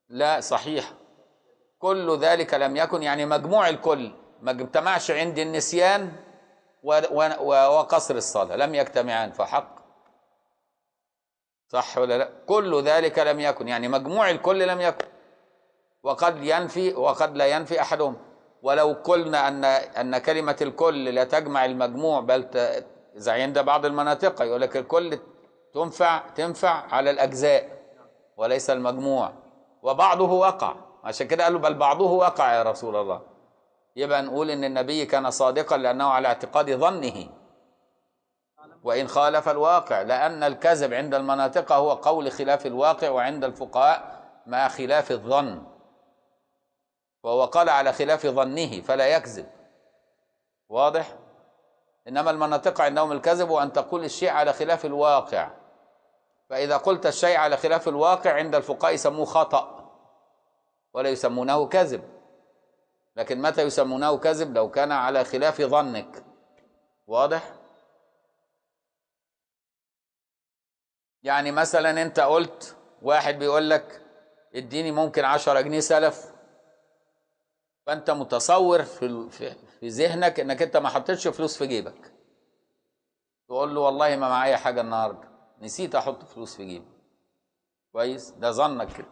لا صحيح كل ذلك لم يكن يعني مجموع الكل ما اجتمعش عند النسيان وقصر الصلاة لم يجتمعان فحق صح ولا لا كل ذلك لم يكن يعني مجموع الكل لم يكن وقد ينفي وقد لا ينفي أحدهم ولو قلنا أن أن كلمة الكل لا تجمع المجموع بل إذا عند بعض المناطق يقول لك الكل تنفع تنفع على الأجزاء وليس المجموع وبعضه وقع عشان كده قالوا بل بعضه وقع يا رسول الله يبقى نقول ان النبي كان صادقا لانه على اعتقاد ظنه وان خالف الواقع لان الكذب عند المناطق هو قول خلاف الواقع وعند الفقهاء مع خلاف الظن وهو قال على خلاف ظنه فلا يكذب واضح انما المناطق عندهم الكذب وان تقول الشيء على خلاف الواقع فإذا قلت الشيء على خلاف الواقع عند الفقهاء يسموه خطأ ولا يسمونه كذب لكن متى يسمونه كذب لو كان على خلاف ظنك واضح يعني مثلا انت قلت واحد بيقول لك اديني ممكن عشرة جنيه سلف فانت متصور في في ذهنك انك انت ما حطيتش فلوس في جيبك تقول له والله ما معايا حاجه النهارده نسيت احط فلوس في جيبي كويس ده ظنك كده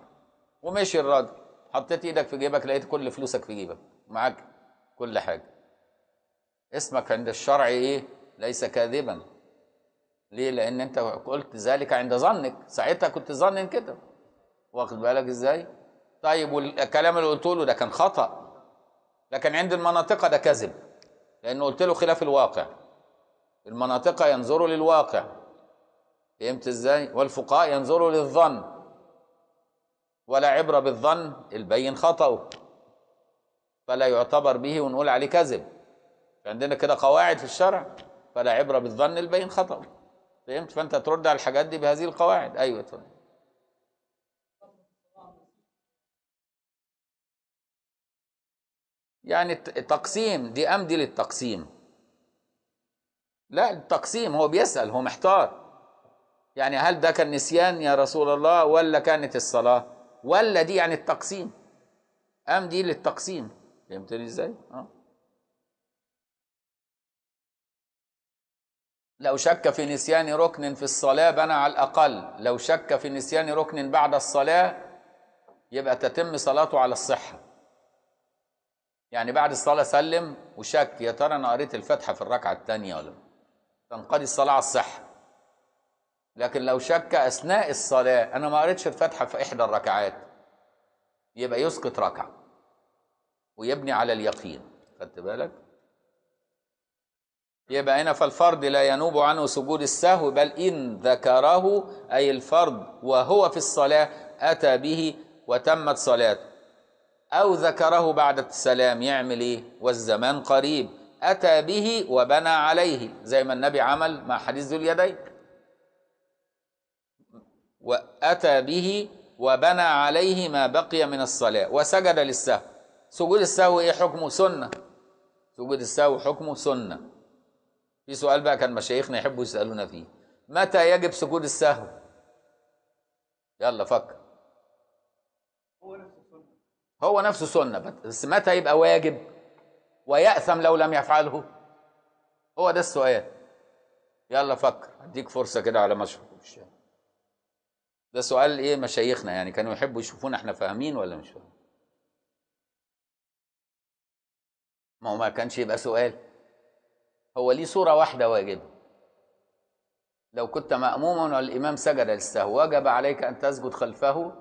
ومشي الراجل حطيت ايدك في جيبك لقيت كل فلوسك في جيبك معاك كل حاجه اسمك عند الشرع ايه ليس كاذبا ليه لان انت قلت ذلك عند ظنك ساعتها كنت ظن كده واخد بالك ازاي طيب والكلام اللي قلته له ده كان خطا لكن عند المناطقه ده كذب لانه قلت له خلاف الواقع المناطق ينظروا للواقع فهمت ازاي والفقهاء ينظروا للظن ولا عبرة بالظن البين خطأه فلا يعتبر به ونقول عليه كذب عندنا كده قواعد في الشرع فلا عبرة بالظن البين خطأه فهمت فأنت ترد على الحاجات دي بهذه القواعد أيوة ترد يعني التقسيم دي أمدي للتقسيم لا التقسيم هو بيسأل هو محتار يعني هل ده كان نسيان يا رسول الله ولا كانت الصلاة ولا دي يعني التقسيم أم دي للتقسيم فهمتني إزاي؟ أه؟ لو شك في نسيان ركن في الصلاة بنى على الأقل لو شك في نسيان ركن بعد الصلاة يبقى تتم صلاته على الصحة يعني بعد الصلاة سلم وشك يا ترى أنا قريت الفاتحة في الركعة الثانية ولا تنقضي الصلاة على الصحة لكن لو شك أثناء الصلاة أنا ما قريتش الفاتحة في إحدى الركعات يبقى يسقط ركعة ويبني على اليقين خدت بالك؟ يبقى هنا فالفرد لا ينوب عنه سجود السهو بل إن ذكره أي الفرد وهو في الصلاة أتى به وتمت صلاته أو ذكره بعد السلام يعمل إيه؟ والزمان قريب أتى به وبنى عليه زي ما النبي عمل مع حديث ذو اليدين وأتى به وبنى عليه ما بقي من الصلاة وسجد للسهو سجود السهو إيه حكمه سنة سجود السهو حكمه سنة في سؤال بقى كان مشايخنا يحبوا يسألونا فيه متى يجب سجود السهو يلا فكر هو نفسه سنة هو نفسه سنة بس متى يبقى واجب ويأثم لو لم يفعله هو ده السؤال يلا فكر اديك فرصة كده على مشهد الشام ده سؤال ايه مشايخنا يعني كانوا يحبوا يشوفونا احنا فاهمين ولا مش فاهمين ما هو ما كانش يبقى سؤال هو ليه صورة واحدة واجبة لو كنت مأموما والإمام سجد للسهو وجب عليك أن تسجد خلفه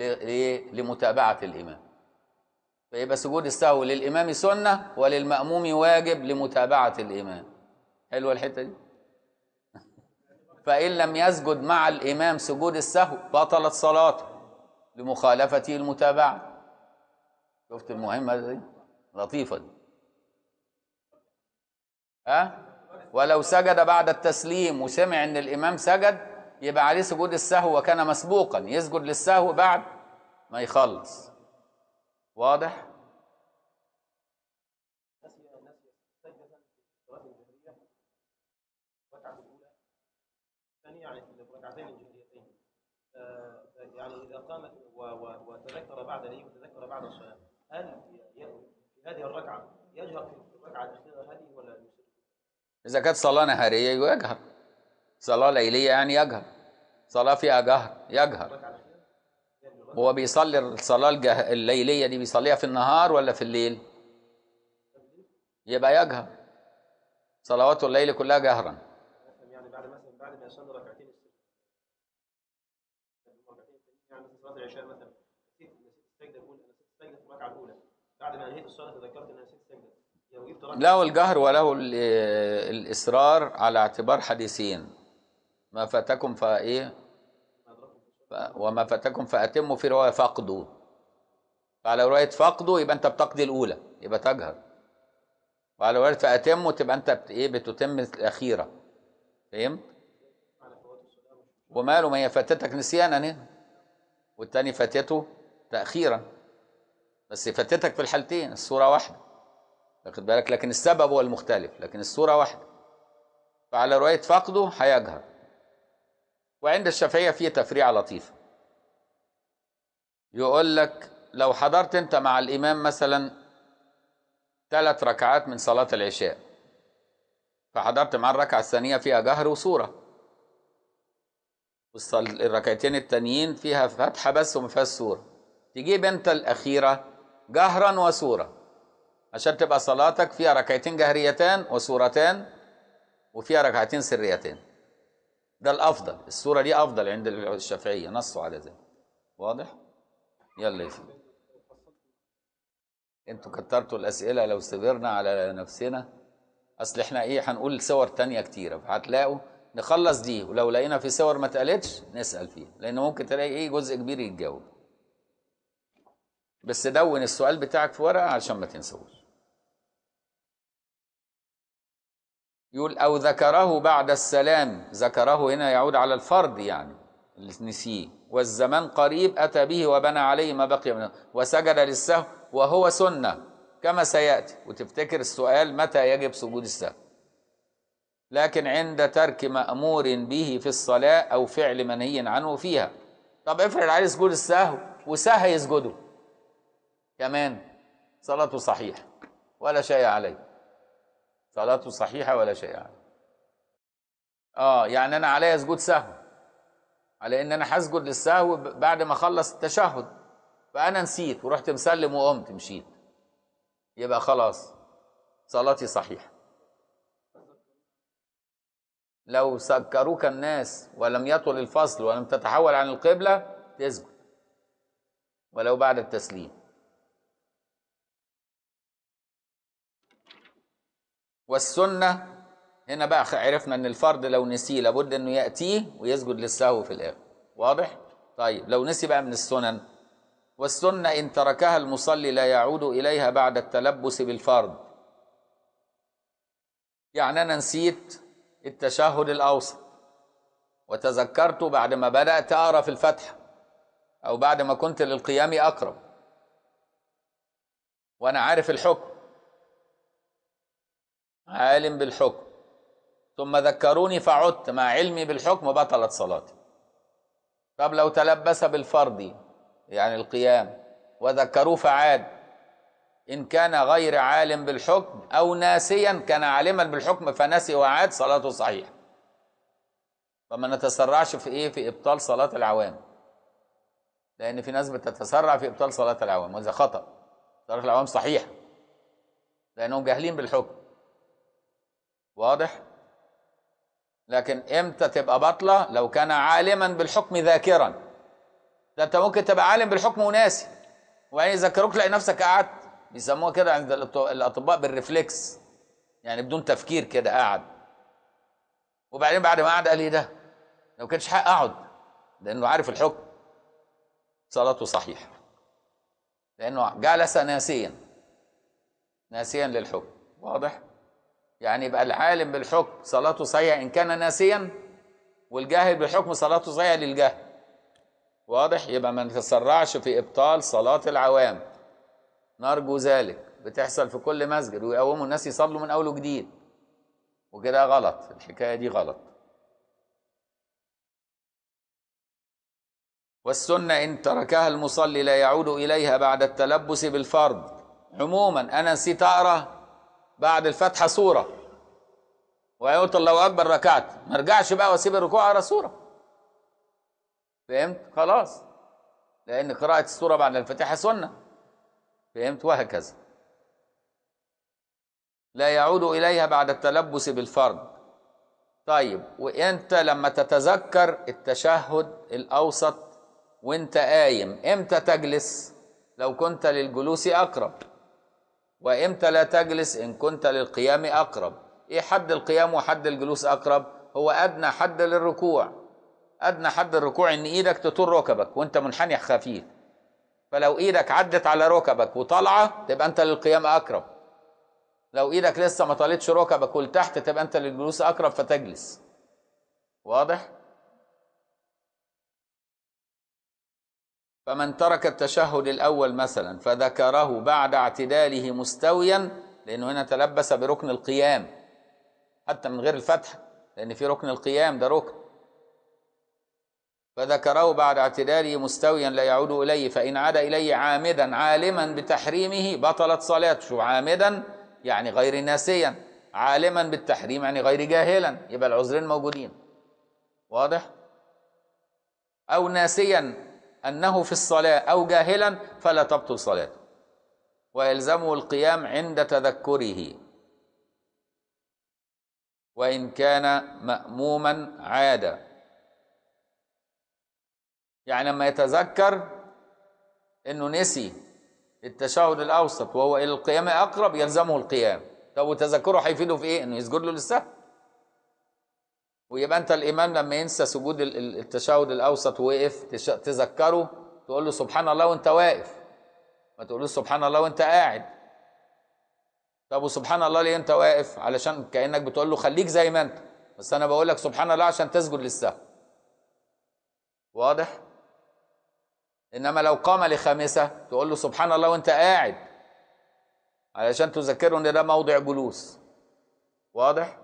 إيه؟ لمتابعة الإمام فيبقى سجود السهو للإمام سنة وللمأموم واجب لمتابعة الإمام حلوة الحتة دي فإن لم يسجد مع الإمام سجود السهو بطلت صلاته لمخالفته المتابعة شفت المهمة دي لطيفة دي ها أه؟ ولو سجد بعد التسليم وسمع ان الامام سجد يبقى عليه سجود السهو وكان مسبوقا يسجد للسهو بعد ما يخلص واضح يعني في الركعتين يعني اذا وتذكر بعد الايه وتذكر بعد الصلاه هل في هذه الركعه يجهر في الركعه الاخيره هذه ولا يسر؟ اذا كانت صلاه نهاريه يجهر صلاه ليليه يعني يجهر صلاه فيها جهر يجهر يعني هو بيصلي الصلاه الليليه دي بيصليها في النهار ولا في الليل؟ يبقى يجهر صلوات الليل كلها جهرا بعد ما انهيت الصلاه تذكرت وله الإصرار على اعتبار حديثين ما فاتكم فإيه وما فاتكم فأتموا في رواية فقدوا فعلى رواية فقدوا يبقى أنت بتقضي الأولى يبقى تجهر وعلى رواية فأتموا تبقى أنت بت إيه بتتم الأخيرة فهمت؟ وماله ما هي فاتتك نسيانا والتاني فاتته تأخيرا بس يفتتك في الحالتين الصورة واحدة واخد بالك لكن السبب هو المختلف لكن الصورة واحدة فعلى رواية فقده هيجهر وعند الشافعية فيه تفريعة لطيفة يقول لك لو حضرت انت مع الإمام مثلا ثلاث ركعات من صلاة العشاء فحضرت مع الركعة الثانية فيها جهر وصورة الركعتين التانيين فيها فتحة بس وما فيهاش صورة تجيب انت الأخيرة جهرا وسورة عشان تبقى صلاتك فيها ركعتين قهريتين وسورتين وفيها ركعتين سريتين ده الأفضل السورة دي أفضل عند الشافعية نصوا على ذلك واضح؟ يلا يا سيدي انتوا كترتوا الأسئلة لو استمرنا على نفسنا أصل احنا إيه هنقول صور تانية كتيرة فهتلاقوا نخلص دي ولو لقينا في صور ما اتقالتش نسأل فيها لأن ممكن تلاقي إيه جزء كبير يتجاوب بس دون السؤال بتاعك في ورقة عشان ما تنسوش يقول أو ذكره بعد السلام ذكره هنا يعود على الفرد يعني اللي نسيه والزمان قريب أتى به وبنى عليه ما بقي منه وسجد للسهو وهو سنة كما سيأتي وتفتكر السؤال متى يجب سجود السهو لكن عند ترك مأمور به في الصلاة أو فعل منهي عنه فيها طب افرض عليه سجود السهو وسهى يسجده كمان صلاته صحيحة ولا شيء عليه صلاته صحيحة ولا شيء عليه اه يعني انا عليا سجود سهو على ان انا هسجد للسهو بعد ما اخلص التشهد فانا نسيت ورحت مسلم وقمت مشيت يبقى خلاص صلاتي صحيحه لو سكروك الناس ولم يطل الفصل ولم تتحول عن القبله تسجد ولو بعد التسليم والسنة هنا بقى عرفنا ان الفرد لو نسيه لابد انه يأتيه ويسجد للسهو في الآخر واضح؟ طيب لو نسي بقى من السنن والسنة إن تركها المصلي لا يعود إليها بعد التلبس بالفرض يعني أنا نسيت التشهد الأوسط وتذكرت بعد ما بدأت أقرأ في الفاتحة أو بعد ما كنت للقيام أقرب وأنا عارف الحكم عالم بالحكم ثم ذكروني فعدت مع علمي بالحكم وبطلت صلاتي طب لو تلبس بالفرض يعني القيام وذكروه فعاد إن كان غير عالم بالحكم أو ناسيا كان عالما بالحكم فنسي وعاد صلاته صحيحة فما نتسرعش في إيه في إبطال صلاة العوام لأن في ناس بتتسرع في إبطال صلاة العوام وإذا خطأ صلاة العوام صحيحة لأنهم جاهلين بالحكم واضح لكن امتى تبقى بطلة لو كان عالما بالحكم ذاكرا ده انت ممكن تبقى عالم بالحكم وناسي وبعدين يذكروك تلاقي نفسك قعدت بيسموها كده عند الاطباء بالرفلكس يعني بدون تفكير كده قعد وبعدين بعد ما قعد قال ايه ده لو كانش حق اقعد لانه عارف الحكم صلاته صحيحه لانه جلس ناسيا ناسيا للحكم واضح يعني يبقى العالم بالحكم صلاته صحيحة إن كان ناسيا والجاهل بالحكم صلاته صحيحة للجاهل واضح يبقى ما نتسرعش في إبطال صلاة العوام نرجو ذلك بتحصل في كل مسجد ويقوموا الناس يصلوا من أول وجديد وكده غلط الحكاية دي غلط والسنة إن تركها المصلي لا يعود إليها بعد التلبس بالفرض عموما أنا نسيت أقرأ بعد الفاتحه سوره وقلت الله اكبر ركعت ما ارجعش بقى واسيب الركوع على سوره فهمت خلاص لان قراءه السوره بعد الفاتحه سنه فهمت وهكذا لا يعود اليها بعد التلبس بالفرض طيب وانت لما تتذكر التشهد الاوسط وانت قايم امتى تجلس لو كنت للجلوس اقرب وإمتى لا تجلس إن كنت للقيام أقرب إيه حد القيام وحد الجلوس أقرب هو أدنى حد للركوع أدنى حد الركوع إن إيدك تطول ركبك وأنت منحني خفيف فلو إيدك عدت على ركبك وطالعة تبقى أنت للقيام أقرب لو إيدك لسه ما طالتش ركبك ولتحت تبقى أنت للجلوس أقرب فتجلس واضح؟ فمن ترك التشهد الأول مثلا فذكره بعد اعتداله مستويا لأنه هنا تلبس بركن القيام حتى من غير الفتح لأن في ركن القيام ده ركن فذكره بعد اعتداله مستويا لا يعود إليه فإن عاد إليه عامدا عالما بتحريمه بطلت صلاته شو عامدا يعني غير ناسيا عالما بالتحريم يعني غير جاهلا يبقى العذرين موجودين واضح أو ناسيا أنه في الصلاة أو جاهلا فلا تبطل صلاته ويلزمه القيام عند تذكره وإن كان مأموما عادة يعني لما يتذكر أنه نسي التشهد الأوسط وهو إلى القيام أقرب يلزمه القيام طب وتذكره هيفيده في إيه؟ أنه يسجد له للسهو ويبقى انت الامام لما ينسى سجود التشهد الاوسط وقف تذكره تقول له سبحان الله وانت واقف ما تقولوش سبحان الله وانت قاعد طب وسبحان الله ليه انت واقف علشان كانك بتقول له خليك زي ما انت بس انا بقول لك سبحان الله عشان تسجد للسهو واضح انما لو قام لخامسه تقول له سبحان الله وانت قاعد علشان تذكره ان ده موضع جلوس واضح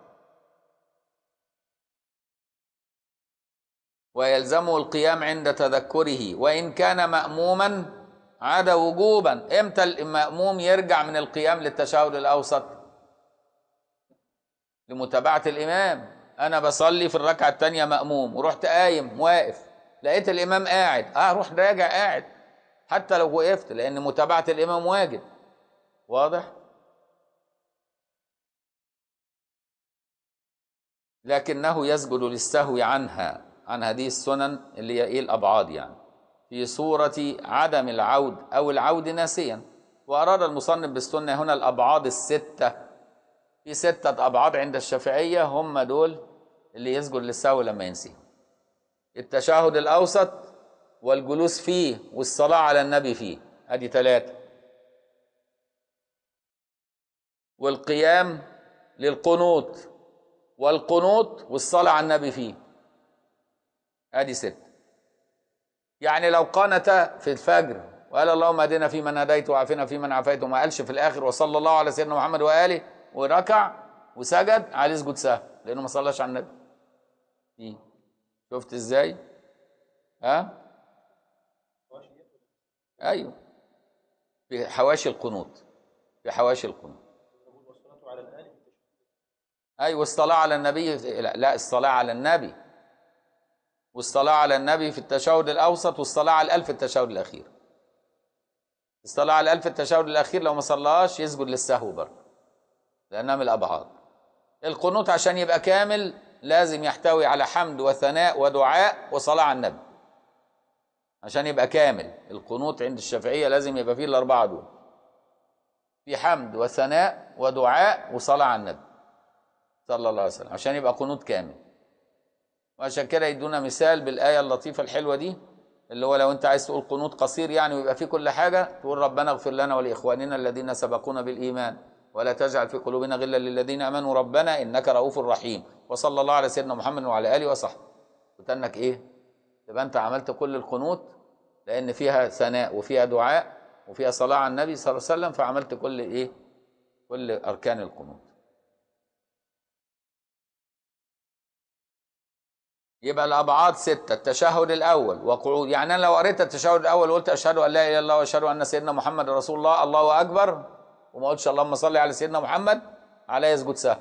ويلزمه القيام عند تذكره وإن كان مأموما عاد وجوبا امتى المأموم يرجع من القيام للتشهد الأوسط لمتابعة الإمام أنا بصلي في الركعة الثانية مأموم ورحت قايم واقف لقيت الإمام قاعد أه روح راجع قاعد حتى لو وقفت لأن متابعة الإمام واجب واضح؟ لكنه يسجد للسهو عنها عن هذه السنن اللي هي ايه الابعاد يعني في صورة عدم العود او العود ناسيا واراد المصنف بالسنة هنا الابعاد الستة في ستة ابعاد عند الشافعية هم دول اللي يسجد للسهو لما ينسيه التشهد الاوسط والجلوس فيه والصلاة على النبي فيه ادي ثلاثة والقيام للقنوط والقنوط والصلاة على النبي فيه ادي ست يعني لو قانت في الفجر وقال اللهم اهدنا فيمن هديت وعافنا فيمن عافيت وما قالش في الاخر وصلى الله على سيدنا محمد واله وركع وسجد عليه يسجد سهو لانه ما صلاش على النبي إيه؟ شفت ازاي ها ايوه في حواشي القنوط في حواشي القنوط ايوه الصلاه على النبي لا الصلاه على النبي والصلاة على النبي في التشهد الأوسط والصلاة على الألف التشهد الأخير الصلاة على الألف التشهد الأخير لو ما صلاش يسجد للسهو برضه لأنها من الأبعاد القنوت عشان يبقى كامل لازم يحتوي على حمد وثناء ودعاء وصلاة على النبي عشان يبقى كامل القنوت عند الشافعية لازم يبقى فيه الأربعة دول في حمد وثناء ودعاء وصلاة على النبي صلى الله عليه وسلم عشان يبقى قنوت كامل وعشان كده يدونا مثال بالايه اللطيفه الحلوه دي اللي هو لو انت عايز تقول قنوط قصير يعني ويبقى فيه كل حاجه تقول ربنا اغفر لنا ولاخواننا الذين سبقونا بالايمان ولا تجعل في قلوبنا غلا للذين امنوا ربنا انك رؤوف رحيم وصلى الله على سيدنا محمد وعلى اله وصحبه قلت انك ايه تبقى انت عملت كل القنوط لان فيها ثناء وفيها دعاء وفيها صلاه على النبي صلى الله عليه وسلم فعملت كل ايه كل اركان القنوط يبقى الابعاد سته التشهد الاول وقعود يعني انا لو قريت التشهد الاول وقلت اشهد ان لا اله الا الله واشهد ان سيدنا محمد رسول الله الله اكبر وما قلتش اللهم صل على سيدنا محمد عليه يسجد سهل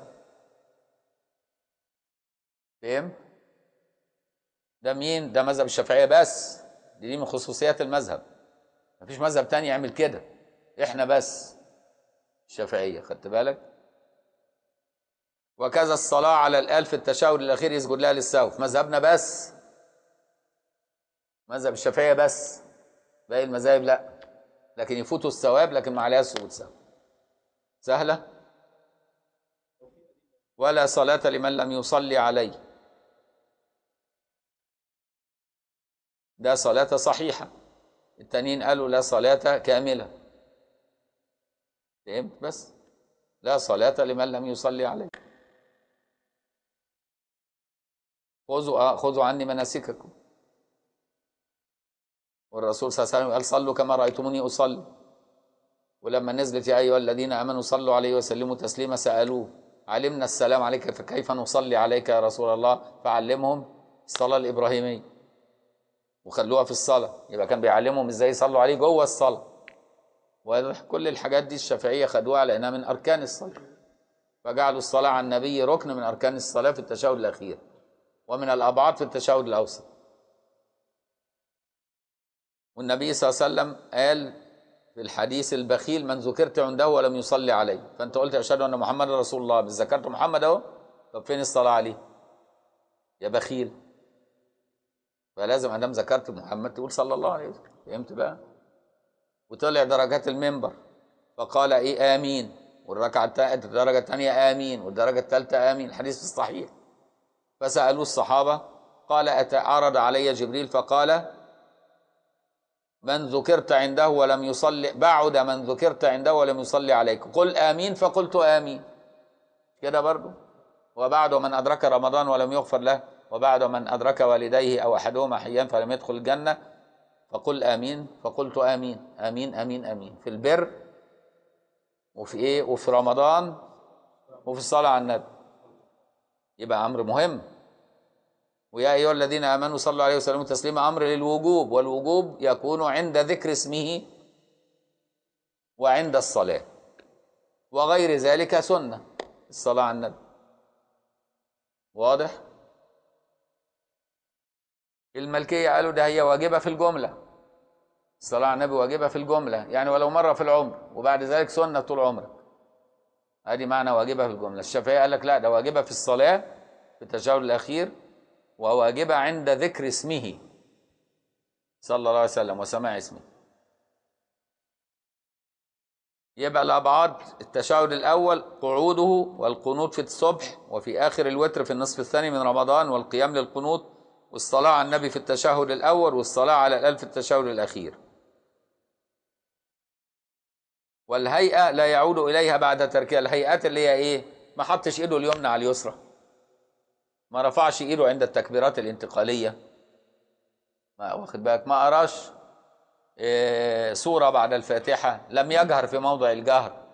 فهم ده مين ده مذهب الشافعيه بس دي, دي من خصوصيات المذهب مفيش مذهب تاني يعمل كده احنا بس الشافعيه خدت بالك وكذا الصلاة على الآل في التشاور الأخير يسجد لها للسهو مذهبنا بس مذهب الشافعية بس باقي المذاهب لا لكن يفوتوا الثواب لكن ما عليها سجود سهو سهلة ولا صلاة لمن لم يصلي عليه ده صلاة صحيحة التانيين قالوا لا صلاة كاملة فهمت بس لا صلاة لمن لم يصلي عليه خذوا آه، خذوا عني مناسككم والرسول صلى الله عليه وسلم قال صلوا كما رأيتموني أصلي ولما نزلت يا أيها الذين آمنوا صلوا عليه وسلموا تسليما سألوه علمنا السلام عليك فكيف نصلي عليك يا رسول الله فعلمهم الصلاة الإبراهيمية وخلوها في الصلاة يبقى كان بيعلمهم إزاي يصلوا عليه جوه الصلاة واضح كل الحاجات دي الشافعية خدوها لأنها من أركان الصلاة فجعلوا الصلاة على النبي ركن من أركان الصلاة في التشهد الأخير ومن الأبعاد في التشهد الأوسط والنبي صلى الله عليه وسلم قال في الحديث البخيل من ذكرت عنده ولم يصلي عليه فأنت قلت أشهد أن محمد رسول الله بس ذكرت محمد أهو طب فين الصلاة عليه يا بخيل فلازم عندما ذكرت محمد تقول صلى الله عليه وسلم فهمت بقى وطلع درجات المنبر فقال ايه امين والركعه الدرجه الثانيه امين والدرجه الثالثه امين الحديث الصحيح فسألوا الصحابة قال أتعرض علي جبريل فقال من ذكرت عنده ولم يصلي بعد من ذكرت عنده ولم يصلي عليك قل آمين فقلت آمين كده برضو وبعد من أدرك رمضان ولم يغفر له وبعد من أدرك والديه أو أحدهما حيا فلم يدخل الجنة فقل آمين فقلت آمين آمين آمين آمين في البر وفي إيه وفي رمضان وفي الصلاة على النبي يبقى أمر مهم ويا أيها الذين آمنوا صلوا عليه وسلم تسليم أمر للوجوب والوجوب يكون عند ذكر اسمه وعند الصلاة وغير ذلك سنة الصلاة على النبي واضح؟ الملكية قالوا ده هي واجبة في الجملة الصلاة على النبي واجبة في الجملة يعني ولو مرة في العمر وبعد ذلك سنة طول عمرك ادي معنى واجبة في الجملة الشافعية قال لك لا ده واجبة في الصلاة في التشهد الأخير وواجبة عند ذكر اسمه صلى الله عليه وسلم وسماع اسمه يبقى الأبعاد التشهد الأول قعوده والقنوط في الصبح وفي آخر الوتر في النصف الثاني من رمضان والقيام للقنوط والصلاة على النبي في التشهد الأول والصلاة على الألف في التشهد الأخير والهيئة لا يعود إليها بعد تركها الهيئات اللي هي إيه ما حطش إيده اليمنى على اليسرى ما رفعش ايده عند التكبيرات الانتقاليه ما واخد بالك ما قراش آه، سوره بعد الفاتحه لم يجهر في موضع الجهر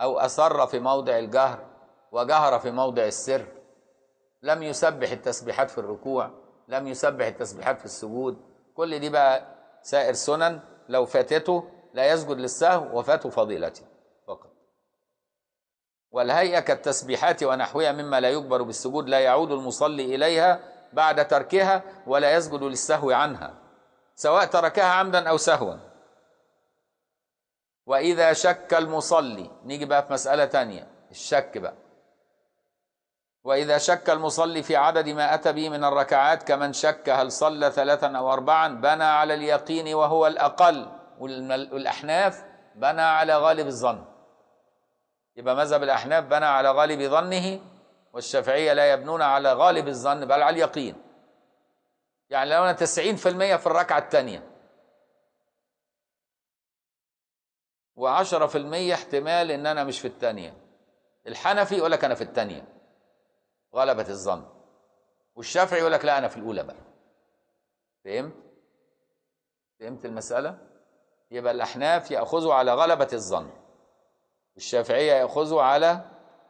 او اسر في موضع الجهر وجهر في موضع السر لم يسبح التسبيحات في الركوع لم يسبح التسبيحات في السجود كل دي بقى سائر سنن لو فاتته لا يسجد للسهو وفاته فضيلته والهيئة كالتسبيحات ونحوها مما لا يجبر بالسجود لا يعود المصلي إليها بعد تركها ولا يسجد للسهو عنها سواء تركها عمدا أو سهوا وإذا شك المصلي نيجي بقى في مسألة تانية الشك بقى وإذا شك المصلي في عدد ما أتى به من الركعات كمن شك هل صلى ثلاثا أو أربعا بنى على اليقين وهو الأقل والأحناف بنى على غالب الظن يبقى مذهب الأحناف بنى على غالب ظنه والشافعية لا يبنون على غالب الظن بل على اليقين يعني لو أنا 90% في المية في الركعة وعشرة في المية احتمال ان انا مش في الثانيه الحنفي يقول لك انا في الثانيه غلبة الظن والشافعي يقول لك لا انا في الاولى بقى فهمت فهمت المساله يبقى الاحناف ياخذوا على غلبة الظن الشافعية يأخذوا على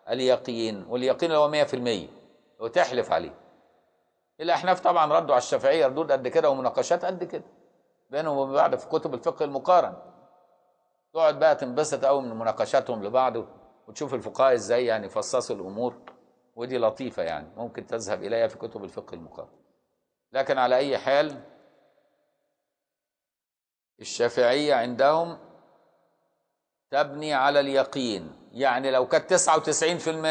اليقين واليقين اللي هو 100% وتحلف عليه الأحناف طبعا ردوا على الشافعية ردود قد كده ومناقشات قد كده بينهم وبين بعض في كتب الفقه المقارن تقعد بقى تنبسط قوي من مناقشاتهم لبعض وتشوف الفقهاء ازاي يعني فصصوا الامور ودي لطيفه يعني ممكن تذهب اليها في كتب الفقه المقارن لكن على اي حال الشافعيه عندهم تبني على اليقين يعني لو كانت 99%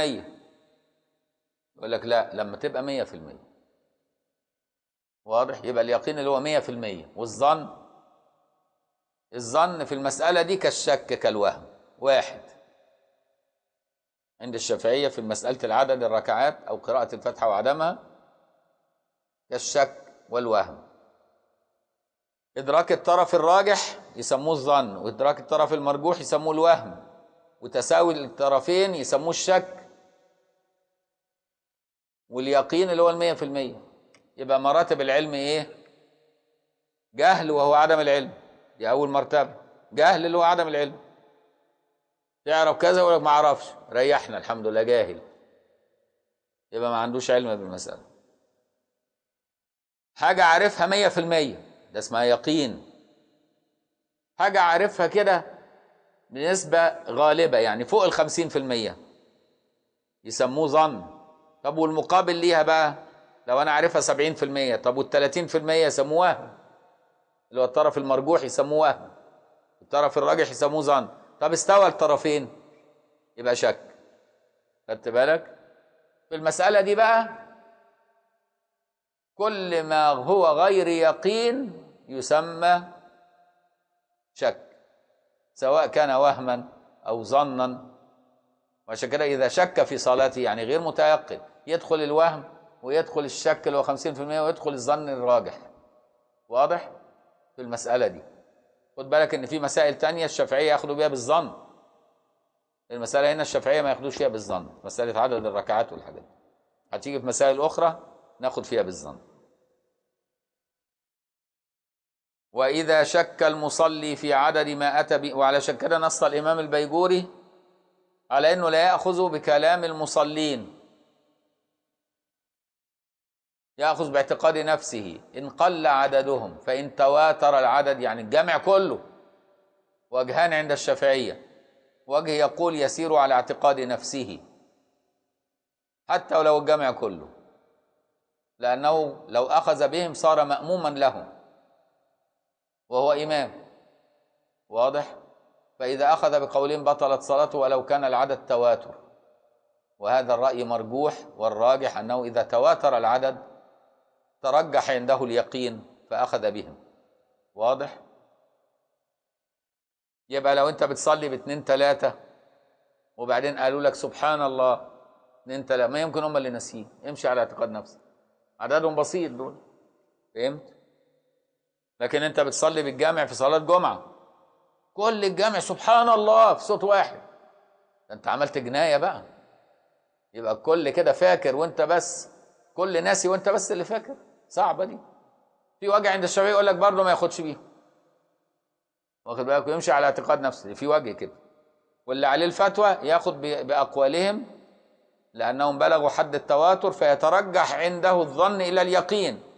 يقول لك لا لما تبقى 100% واضح يبقى اليقين اللي هو 100% والظن الظن في المسألة دي كالشك كالوهم واحد عند الشافعية في مسألة العدد الركعات أو قراءة الفاتحة وعدمها كالشك والوهم إدراك الطرف الراجح يسموه الظن وإدراك الطرف المرجوح يسموه الوهم وتساوي الطرفين يسموه الشك واليقين اللي هو المية في المية يبقى مراتب العلم إيه؟ جهل وهو عدم العلم دي أول مرتبة جهل اللي هو عدم العلم تعرف كذا يقول لك ما اعرفش ريحنا الحمد لله جاهل يبقى ما عندوش علم بالمسألة حاجة عارفها مية في المية ده اسمها يقين حاجة عارفها كده بنسبة غالبة يعني فوق الخمسين في المية يسموه ظن طب والمقابل ليها بقى لو أنا عارفها سبعين في المية طب والتلاتين في المية يسموه وهم اللي هو الطرف المرجوح يسموه وهم الطرف الراجح يسموه ظن طب استوى الطرفين يبقى شك خدت بالك في المسألة دي بقى كل ما هو غير يقين يسمى شك سواء كان وهما أو ظنا وعشان كده إذا شك في صلاته يعني غير متيقن يدخل الوهم ويدخل الشك اللي هو 50% ويدخل الظن الراجح واضح في المسألة دي خد بالك إن في مسائل تانية الشافعية ياخدوا بيها بالظن المسألة هنا الشافعية ما ياخدوش فيها بالظن مسألة عدد الركعات والحاجات هتيجي في مسائل أخرى ناخد فيها بالظن وإذا شك المصلي في عدد ما أتى به وعلى شك كده نص الإمام البيجوري على أنه لا يأخذ بكلام المصلين يأخذ باعتقاد نفسه إن قل عددهم فإن تواتر العدد يعني الجمع كله وجهان عند الشافعية وجه يقول يسير على اعتقاد نفسه حتى ولو الجمع كله لأنه لو أخذ بهم صار مأموما لهم وهو إمام واضح؟ فإذا أخذ بقولين بطلت صلاته ولو كان العدد تواتر وهذا الرأي مرجوح والراجح أنه إذا تواتر العدد ترجح عنده اليقين فأخذ بهم واضح؟ يبقى لو أنت بتصلي باتنين تلاتة وبعدين قالوا لك سبحان الله اتنين تلاتة ما يمكن هم اللي ناسيين امشي على اعتقاد نفسك عددهم بسيط دول فهمت؟ لكن انت بتصلي بالجامع في صلاة جمعة كل الجامع سبحان الله في صوت واحد انت عملت جناية بقى يبقى الكل كده فاكر وانت بس كل ناسي وانت بس اللي فاكر صعبة دي في وجه عند الشافعي يقول لك برضه ما ياخدش بيه واخد بالك ويمشي على اعتقاد نفسه في وجه كده واللي عليه الفتوى ياخد باقوالهم لانهم بلغوا حد التواتر فيترجح عنده الظن الى اليقين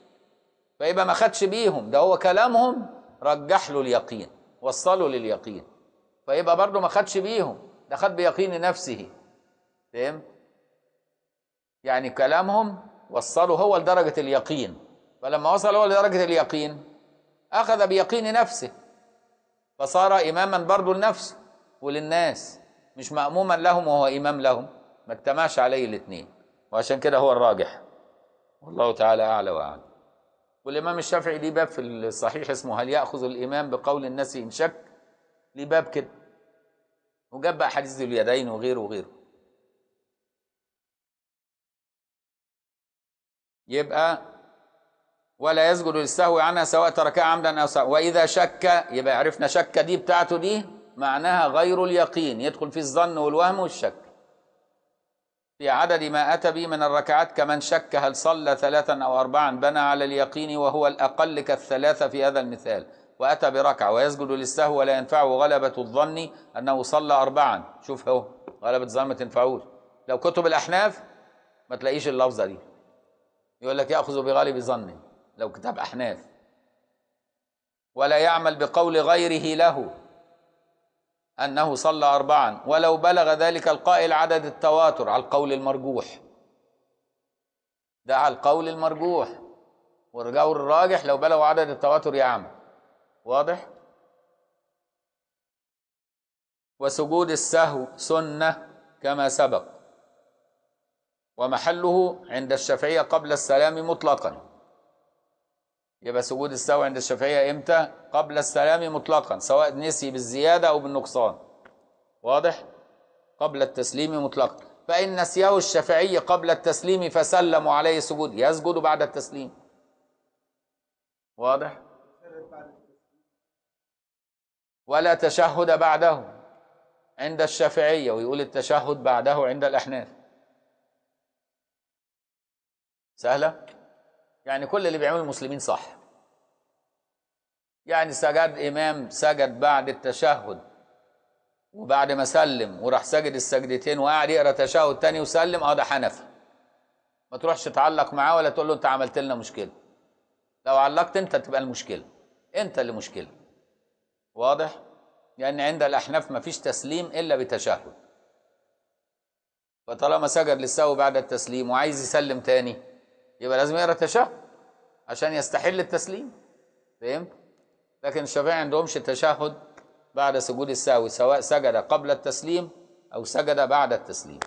فيبقى ما خدش بيهم ده هو كلامهم رجح له اليقين وصله لليقين فيبقى برضه ما خدش بيهم ده خد بيقين نفسه فهم يعني كلامهم وصله هو لدرجة اليقين فلما وصل هو لدرجة اليقين أخذ بيقين نفسه فصار إماما برضه لنفسه وللناس مش مأموما لهم وهو إمام لهم ما اجتمعش عليه الاثنين وعشان كده هو الراجح والله تعالى أعلى وأعلم والإمام الشافعي ليه باب في الصحيح اسمه هل يأخذ الإمام بقول الناس إن شك ليه باب كده وجاب بقى حديث ذو اليدين وغيره وغيره يبقى ولا يسجد للسهو عنها سواء تركها عمدا او سواء واذا شك يبقى عرفنا شك دي بتاعته دي معناها غير اليقين يدخل في الظن والوهم والشك في عدد ما أتى به من الركعات كمن شك هل صلى ثلاثا أو أربعا بنى على اليقين وهو الأقل كالثلاثة في هذا المثال وأتى بركعة ويسجد للسهو ولا ينفعه غلبة الظن أنه صلى أربعا شوف هو غلبة الظن ما تنفعوش لو كتب الأحناف ما تلاقيش اللفظة دي يقول لك يأخذ بغالب ظنه لو كتاب أحناف ولا يعمل بقول غيره له أنه صلى أربعا ولو بلغ ذلك القائل عدد التواتر على القول المرجوح ده على القول المرجوح ورجعوا الراجح لو بلغوا عدد التواتر يا عم واضح وسجود السهو سنة كما سبق ومحله عند الشافعية قبل السلام مطلقاً يبقى سجود السهو عند الشافعية إمتى؟ قبل السلام مطلقا سواء نسي بالزيادة أو بالنقصان واضح؟ قبل التسليم مطلقا فإن نسيه الشافعي قبل التسليم فسلموا عليه سجود يسجد بعد التسليم واضح؟ ولا تشهد بعده عند الشافعية ويقول التشهد بعده عند الأحناف سهلة؟ يعني كل اللي بيعمله المسلمين صح يعني سجد إمام سجد بعد التشهد وبعد ما سلم وراح سجد السجدتين وقعد يقرا تشهد تاني وسلم اه ده حنفي ما تروحش تعلق معاه ولا تقول له انت عملت لنا مشكله لو علقت انت تبقى المشكله انت اللي مشكله واضح لان عند الاحناف ما فيش تسليم الا بتشهد فطالما سجد للسهو بعد التسليم وعايز يسلم تاني يبقى لازم يقرا تشهد عشان يستحل التسليم فهمت لكن الشافعي عندهمش التشهد بعد سجود السهو سواء سجد قبل التسليم او سجد بعد التسليم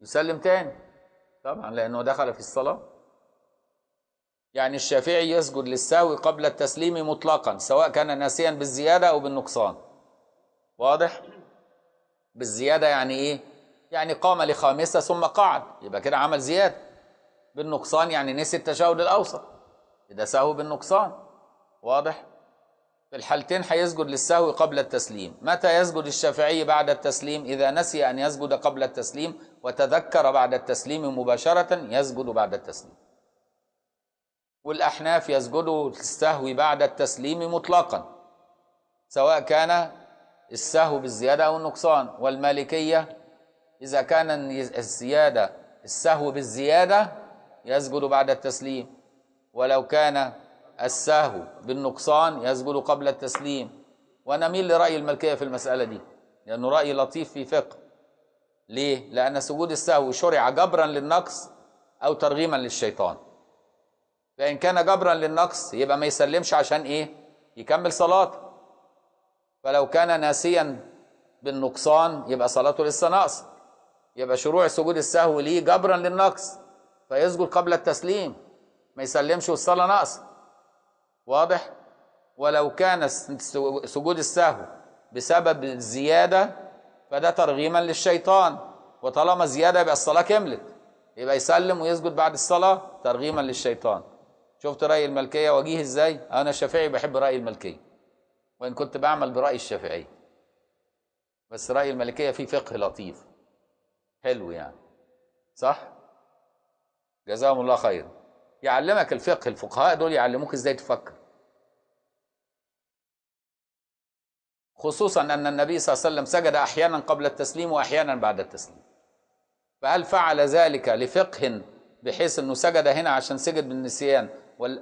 يسلم تاني طبعا لانه دخل في الصلاه يعني الشافعي يسجد للسهو قبل التسليم مطلقا سواء كان ناسيا بالزياده او بالنقصان واضح بالزياده يعني ايه يعني قام لخامسه ثم قعد يبقى كده عمل زياده بالنقصان يعني نسي التشهد الاوسط ده سهو بالنقصان واضح في الحالتين هيسجد للسهو قبل التسليم متى يسجد الشافعي بعد التسليم إذا نسي أن يسجد قبل التسليم وتذكر بعد التسليم مباشرة يسجد بعد التسليم والأحناف يسجدوا للسهو بعد التسليم مطلقا سواء كان السهو بالزيادة أو النقصان والمالكية إذا كان الزيادة السهو بالزيادة يسجد بعد التسليم ولو كان السهو بالنقصان يسجد قبل التسليم ونميل لرأي الملكية في المسألة دي لأنه رأي لطيف في فقه ليه؟ لأن سجود السهو شرع جبرا للنقص أو ترغيما للشيطان فإن كان جبرا للنقص يبقى ما يسلمش عشان إيه؟ يكمل صلاته فلو كان ناسيا بالنقصان يبقى صلاته لسه ناقصه يبقى شروع سجود السهو ليه جبرا للنقص فيسجد قبل التسليم ما يسلمش والصلاة ناقصة واضح ولو كان سجود السهو بسبب الزيادة فده ترغيما للشيطان وطالما زيادة يبقى الصلاة كملت يبقى يسلم ويسجد بعد الصلاة ترغيما للشيطان شفت رأي الملكية وجيه ازاي أنا شافعي بحب رأي الملكية وإن كنت بعمل برأي الشافعي بس رأي الملكية فيه فقه لطيف حلو يعني صح؟ جزاهم الله خيرا يعلمك الفقه الفقهاء دول يعلموك ازاي تفكر خصوصا ان النبي صلى الله عليه وسلم سجد احيانا قبل التسليم واحيانا بعد التسليم فهل فعل ذلك لفقه بحيث انه سجد هنا عشان سجد بالنسيان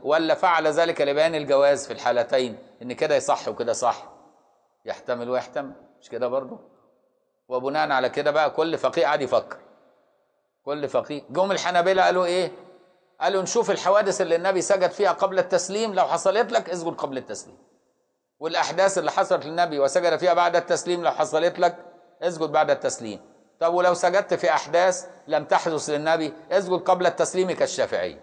ولا فعل ذلك لبيان الجواز في الحالتين ان كده يصح وكده صح يحتمل ويحتمل مش كده برضه وبناء على كده بقى كل فقيه قاعد يفكر كل فقيه جم الحنابلة قالوا ايه قالوا نشوف الحوادث اللي النبي سجد فيها قبل التسليم لو حصلت لك اسجد قبل التسليم والاحداث اللي حصلت للنبي وسجد فيها بعد التسليم لو حصلت لك اسجد بعد التسليم طب ولو سجدت في احداث لم تحدث للنبي اسجد قبل التسليم كالشافعي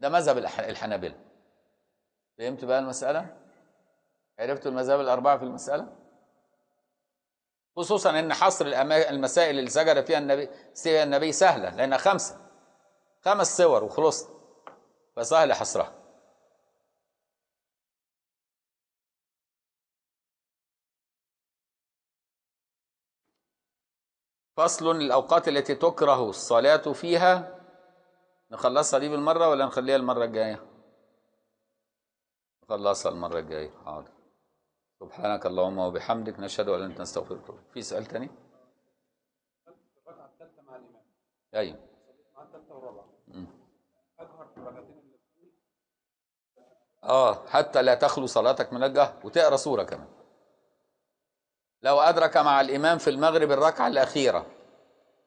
ده مذهب الحنابلة فهمت بقى المسألة عرفتوا المذاهب الأربعة في المسألة خصوصا ان حصر المسائل اللي زجر فيها النبي النبي سهله لانها خمسه خمس صور وخلصت فسهل حصرها فصل الاوقات التي تكره الصلاه فيها نخلصها دي بالمره ولا نخليها المره الجايه نخلصها المره الجايه حاضر سبحانك اللهم وبحمدك نشهد أن أنت نستغفرك في سؤال ثاني الركعة مع الإمام أيوه مع الثالثة والرابعة اه حتى لا تخلو صلاتك من الجهر وتقرا سوره كمان لو ادرك مع الامام في المغرب الركعه الاخيره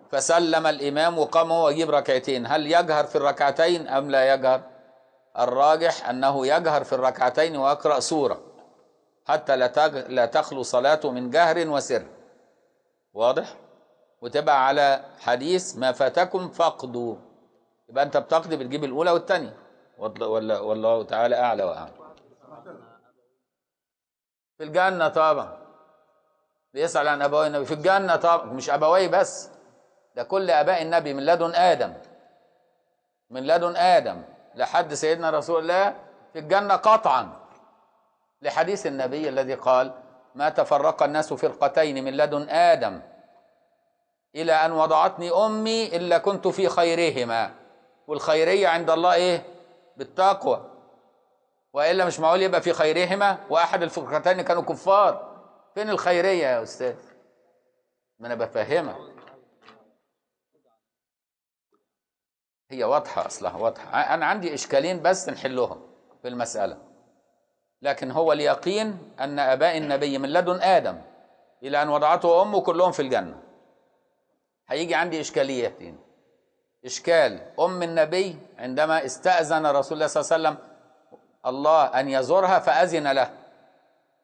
فسلم الامام وقام هو يجيب ركعتين هل يجهر في الركعتين ام لا يجهر الراجح انه يجهر في الركعتين ويقرا سوره حتى لا لا تخلو صلاته من جهر وسر واضح وتبقى على حديث ما فاتكم فقدوا يبقى انت بتقضي بتجيب الاولى والثانيه والله تعالى اعلى واعلى في الجنه طبعا بيسأل عن أبوي النبي في الجنة طبعا مش أبوي بس ده كل آباء النبي من لدن آدم من لدن آدم لحد سيدنا رسول الله في الجنة قطعا لحديث النبي الذي قال ما تفرق الناس فرقتين من لدن آدم إلى أن وضعتني أمي إلا كنت في خيرهما والخيرية عند الله إيه بالتقوى وإلا مش معقول يبقى في خيرهما وأحد الفرقتين كانوا كفار فين الخيرية يا أستاذ ما أنا بفهمك هي واضحة أصلها واضحة أنا عندي إشكالين بس نحلهم في المسألة لكن هو اليقين أن آباء النبي من لدن آدم إلى أن وضعته أمه كلهم في الجنة هيجي عندي إشكاليتين إشكال أم النبي عندما استأذن رسول الله صلى الله عليه وسلم الله أن يزورها فأذن له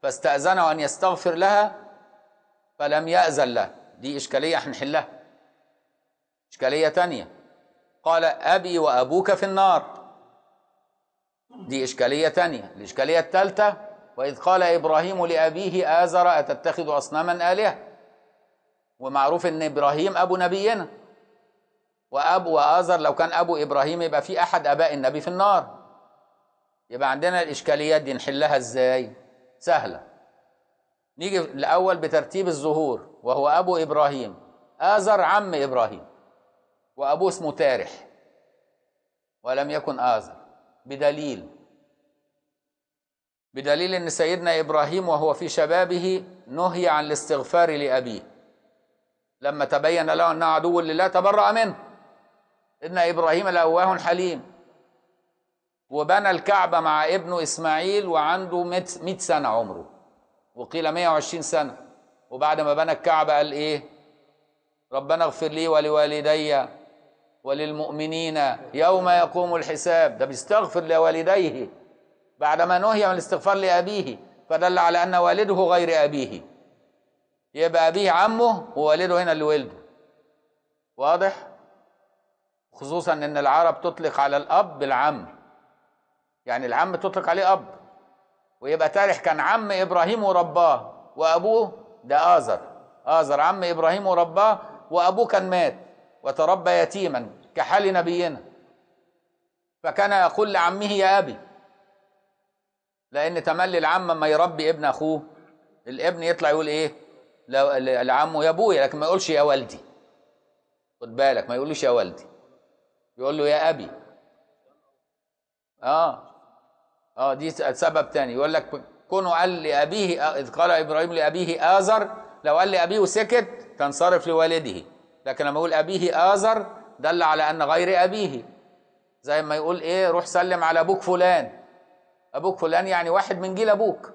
فاستأذنه أن يستغفر لها فلم يأذن له دي إشكالية هنحلها إشكالية تانية قال أبي وأبوك في النار دي إشكالية تانية الإشكالية الثالثة وإذ قال إبراهيم لأبيه آزر أتتخذ أصناما آلهة ومعروف إن إبراهيم أبو نبينا وأبو آزر لو كان أبو إبراهيم يبقى في أحد أباء النبي في النار يبقى عندنا الإشكاليات دي نحلها إزاي سهلة نيجي الأول بترتيب الظهور وهو أبو إبراهيم آزر عم إبراهيم وأبوه اسمه تارح ولم يكن آزر بدليل بدليل ان سيدنا ابراهيم وهو في شبابه نهي عن الاستغفار لابيه لما تبين له انه عدو لله تبرأ منه ان ابراهيم لاواه حليم وبنى الكعبة مع ابنه إسماعيل وعنده 100 سنة عمره وقيل 120 سنة وبعد ما بنى الكعبة قال إيه ربنا اغفر لي ولوالدي وللمؤمنين يوم يقوم الحساب ده بيستغفر لوالديه بعدما نهي عن الاستغفار لأبيه فدل على أن والده غير أبيه يبقى أبيه عمه ووالده هنا اللي ولده واضح؟ خصوصا أن العرب تطلق على الأب العم يعني العم تطلق عليه أب ويبقى تارح كان عم إبراهيم ورباه وأبوه ده آزر آزر عم إبراهيم ورباه وأبوه كان مات وتربى يتيما كحال نبينا فكان يقول لعمه يا أبي لأن تملي العم ما يربي ابن أخوه الابن يطلع يقول إيه لعمه يا أبوي لكن ما يقولش يا والدي خد بالك ما يقولوش يا والدي يقول له يا أبي آه آه دي سبب تاني يقول لك كونه قال لأبيه إذ قال إبراهيم لأبيه آزر لو قال لأبيه سكت تنصرف لوالده لكن لما يقول أبيه آزر دل على أن غير أبيه زي ما يقول إيه روح سلم على أبوك فلان أبوك فلان يعني واحد من جيل أبوك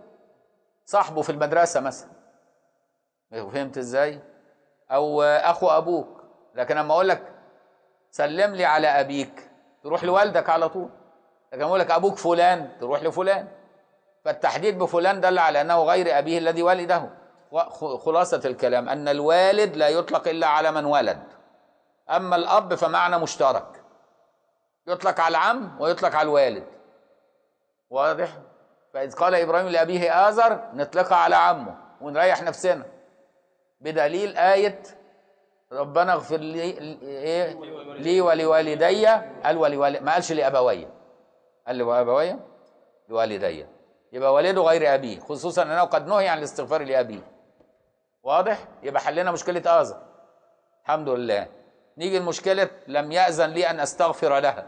صاحبه في المدرسة مثلا فهمت إزاي؟ أو أخو أبوك لكن لما أقول لك سلم لي على أبيك تروح لوالدك على طول لكن أقول لك أبوك فلان تروح لفلان فالتحديد بفلان دل على أنه غير أبيه الذي والده خلاصة الكلام أن الوالد لا يطلق إلا على من ولد أما الأب فمعنى مشترك يطلق على العم ويطلق على الوالد واضح؟ فإذ قال إبراهيم لأبيه آزر نطلقها على عمه ونريح نفسنا بدليل آية ربنا اغفر لي إيه لي ولوالدي قال ولوالدي ما قالش لأبوي قال لأبوي لوالدي يبقى والده غير أبيه خصوصا أنه قد نهي عن الاستغفار لأبيه واضح يبقى حلنا مشكله اذى الحمد لله نيجي لمشكله لم ياذن لي ان استغفر لها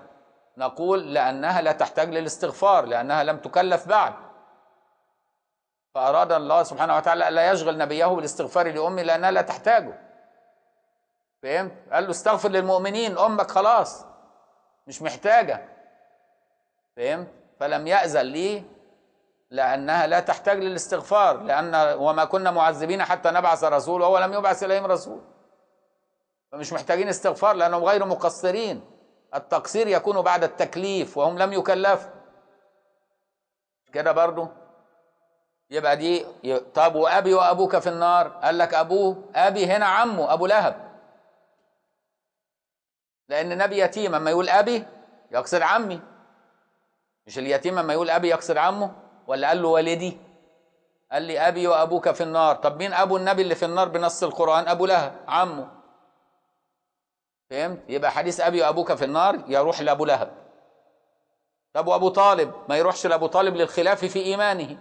نقول لانها لا تحتاج للاستغفار لانها لم تكلف بعد فاراد الله سبحانه وتعالى الا يشغل نبيه بالاستغفار لامي لانها لا تحتاجه فهمت قال له استغفر للمؤمنين امك خلاص مش محتاجه فهمت فلم ياذن لي لأنها لا تحتاج للاستغفار لأن وما كنا معذبين حتى نبعث رسول وهو لم يبعث إليهم رسول فمش محتاجين استغفار لأنهم غير مقصرين التقصير يكون بعد التكليف وهم لم يكلفوا كده برضو يبقى دي طب وأبي وأبوك في النار قال لك أبوه أبي هنا عمه أبو لهب لأن نبي يتيم أما يقول أبي يقصد عمي مش اليتيم أما يقول أبي يقصد عمه ولا قال له والدي قال لي أبي وأبوك في النار طب مين أبو النبي اللي في النار بنص القرآن أبو لهب عمه فهمت يبقى حديث أبي وأبوك في النار يروح لأبو لهب طب وأبو طالب ما يروحش لأبو طالب للخلاف في إيمانه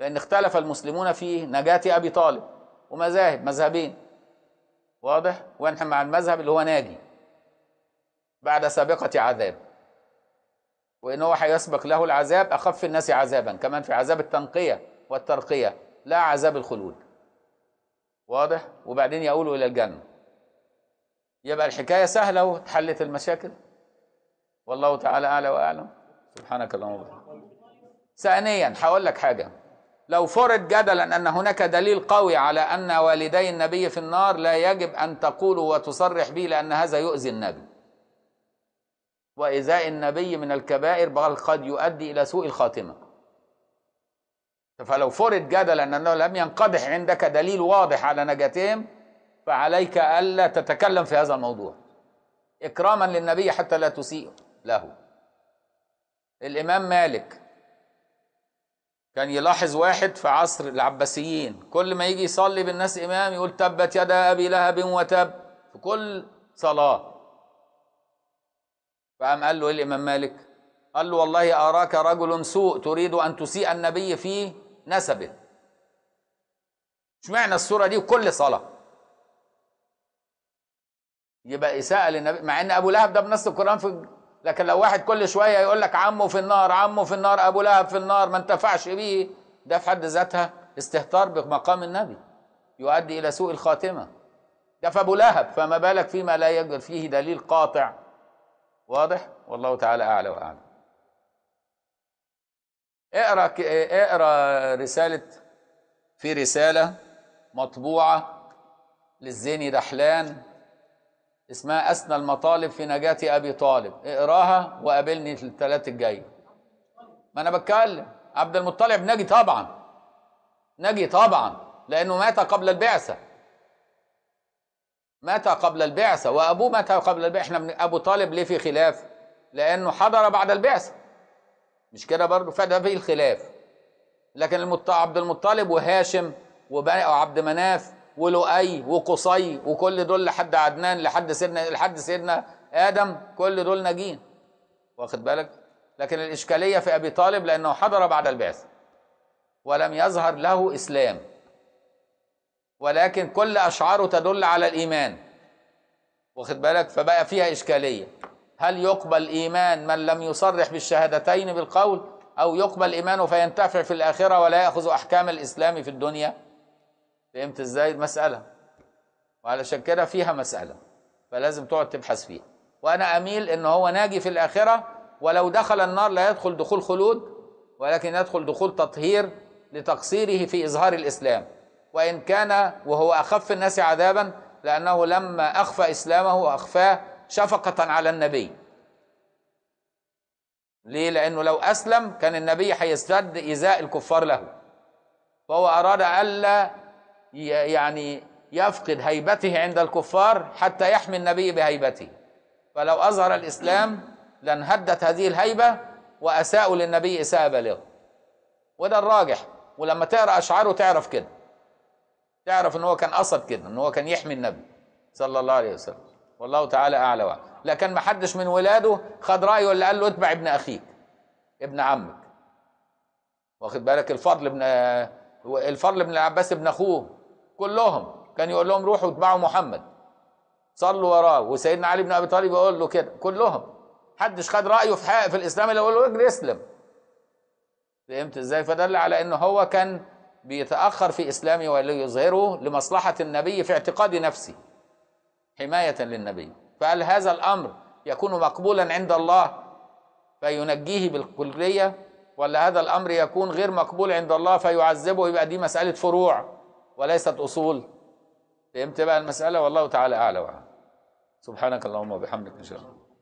لأن اختلف المسلمون في نجاة أبي طالب ومذاهب مذهبين واضح ونحن مع المذهب اللي هو ناجي بعد سابقة عذاب وإنه حيسبق له العذاب أخف الناس عذابا كمان في عذاب التنقية والترقية لا عذاب الخلود واضح وبعدين يقولوا إلى الجنة يبقى الحكاية سهلة واتحلت المشاكل والله تعالى أعلى وأعلم سبحانك اللهم وبحمدك ثانيا هقول لك حاجة لو فرض جدلا أن هناك دليل قوي على أن والدي النبي في النار لا يجب أن تقولوا وتصرح به لأن هذا يؤذي النبي وإزاء النبي من الكبائر بل قد يؤدي إلى سوء الخاتمة فلو فرض جدلا أنه لم ينقدح عندك دليل واضح على نجاتهم فعليك ألا تتكلم في هذا الموضوع إكراما للنبي حتى لا تسيء له الإمام مالك كان يلاحظ واحد في عصر العباسيين كل ما يجي يصلي بالناس إمام يقول تبت يد أبي لهب وتب في كل صلاة فقام قال له ايه الامام مالك قال له والله اراك رجل سوء تريد ان تسيء النبي في نسبه اشمعنى الصوره دي وكل صلاه يبقى اساءه للنبي مع ان ابو لهب ده بنص القران في لكن لو واحد كل شويه يقول لك عمه في النار عمه في النار ابو لهب في النار ما انتفعش بيه ده في حد ذاتها استهتار بمقام النبي يؤدي الى سوء الخاتمه ده فابو لهب فما بالك فيما لا يجر فيه دليل قاطع واضح والله تعالى اعلى واعلم اقرا اقرا رساله في رساله مطبوعه للزيني رحلان اسمها اسنى المطالب في نجاه ابي طالب اقراها وقابلني الثلاث الجاي ما انا بتكلم عبد المطلب نجي طبعا نجي طبعا لانه مات قبل البعثه متى قبل البعثة وأبوه متى قبل البعثة إحنا أبو طالب ليه في خلاف لأنه حضر بعد البعثة مش كده برضه فده في الخلاف لكن المط... عبد المطلب وهاشم وعبد مناف ولؤي وقصي وكل دول لحد عدنان لحد سيدنا لحد سيدنا ادم كل دول ناجين واخد بالك لكن الاشكاليه في ابي طالب لانه حضر بعد البعث ولم يظهر له اسلام ولكن كل أشعاره تدل على الإيمان واخد بالك فبقى فيها إشكالية هل يقبل إيمان من لم يصرح بالشهادتين بالقول أو يقبل إيمانه فينتفع في الآخرة ولا يأخذ أحكام الإسلام في الدنيا فهمت إزاي مسألة وعلشان كده فيها مسألة فلازم تقعد تبحث فيها وأنا أميل إن هو ناجي في الآخرة ولو دخل النار لا يدخل دخول خلود ولكن يدخل دخول تطهير لتقصيره في إظهار الإسلام وإن كان وهو أخف الناس عذابا لأنه لما أخفى إسلامه أخفاه شفقة على النبي ليه؟ لأنه لو أسلم كان النبي حيسترد إيذاء الكفار له فهو أراد ألا يعني يفقد هيبته عند الكفار حتى يحمي النبي بهيبته فلو أظهر الإسلام لانهدت هذه الهيبة وأساءوا للنبي إساءة بالغة وده الراجح ولما تقرأ أشعاره تعرف كده تعرف ان هو كان قصد كده ان هو كان يحمي النبي صلى الله عليه وسلم والله تعالى اعلى وعلى لكن ما حدش من ولاده خد رايه ولا قال له اتبع ابن اخيك ابن عمك واخد بالك الفضل ابن الفضل ابن العباس ابن اخوه كلهم كان يقول لهم روحوا اتبعوا محمد صلوا وراه وسيدنا علي بن ابي طالب يقول له كده كلهم حدش خد رايه في حق في الاسلام الا يقول له اجري اسلم فهمت ازاي فدل على ان هو كان بيتأخر في إسلامه وليظهره لمصلحة النبي في اعتقاد نفسه حماية للنبي فهل هذا الأمر يكون مقبولا عند الله فينجيه بالكلية ولا هذا الأمر يكون غير مقبول عند الله فيعذبه يبقى دي مسألة فروع وليست أصول فهمت بقى المسألة والله تعالى أعلى وأعلم سبحانك اللهم وبحمدك إن شاء الله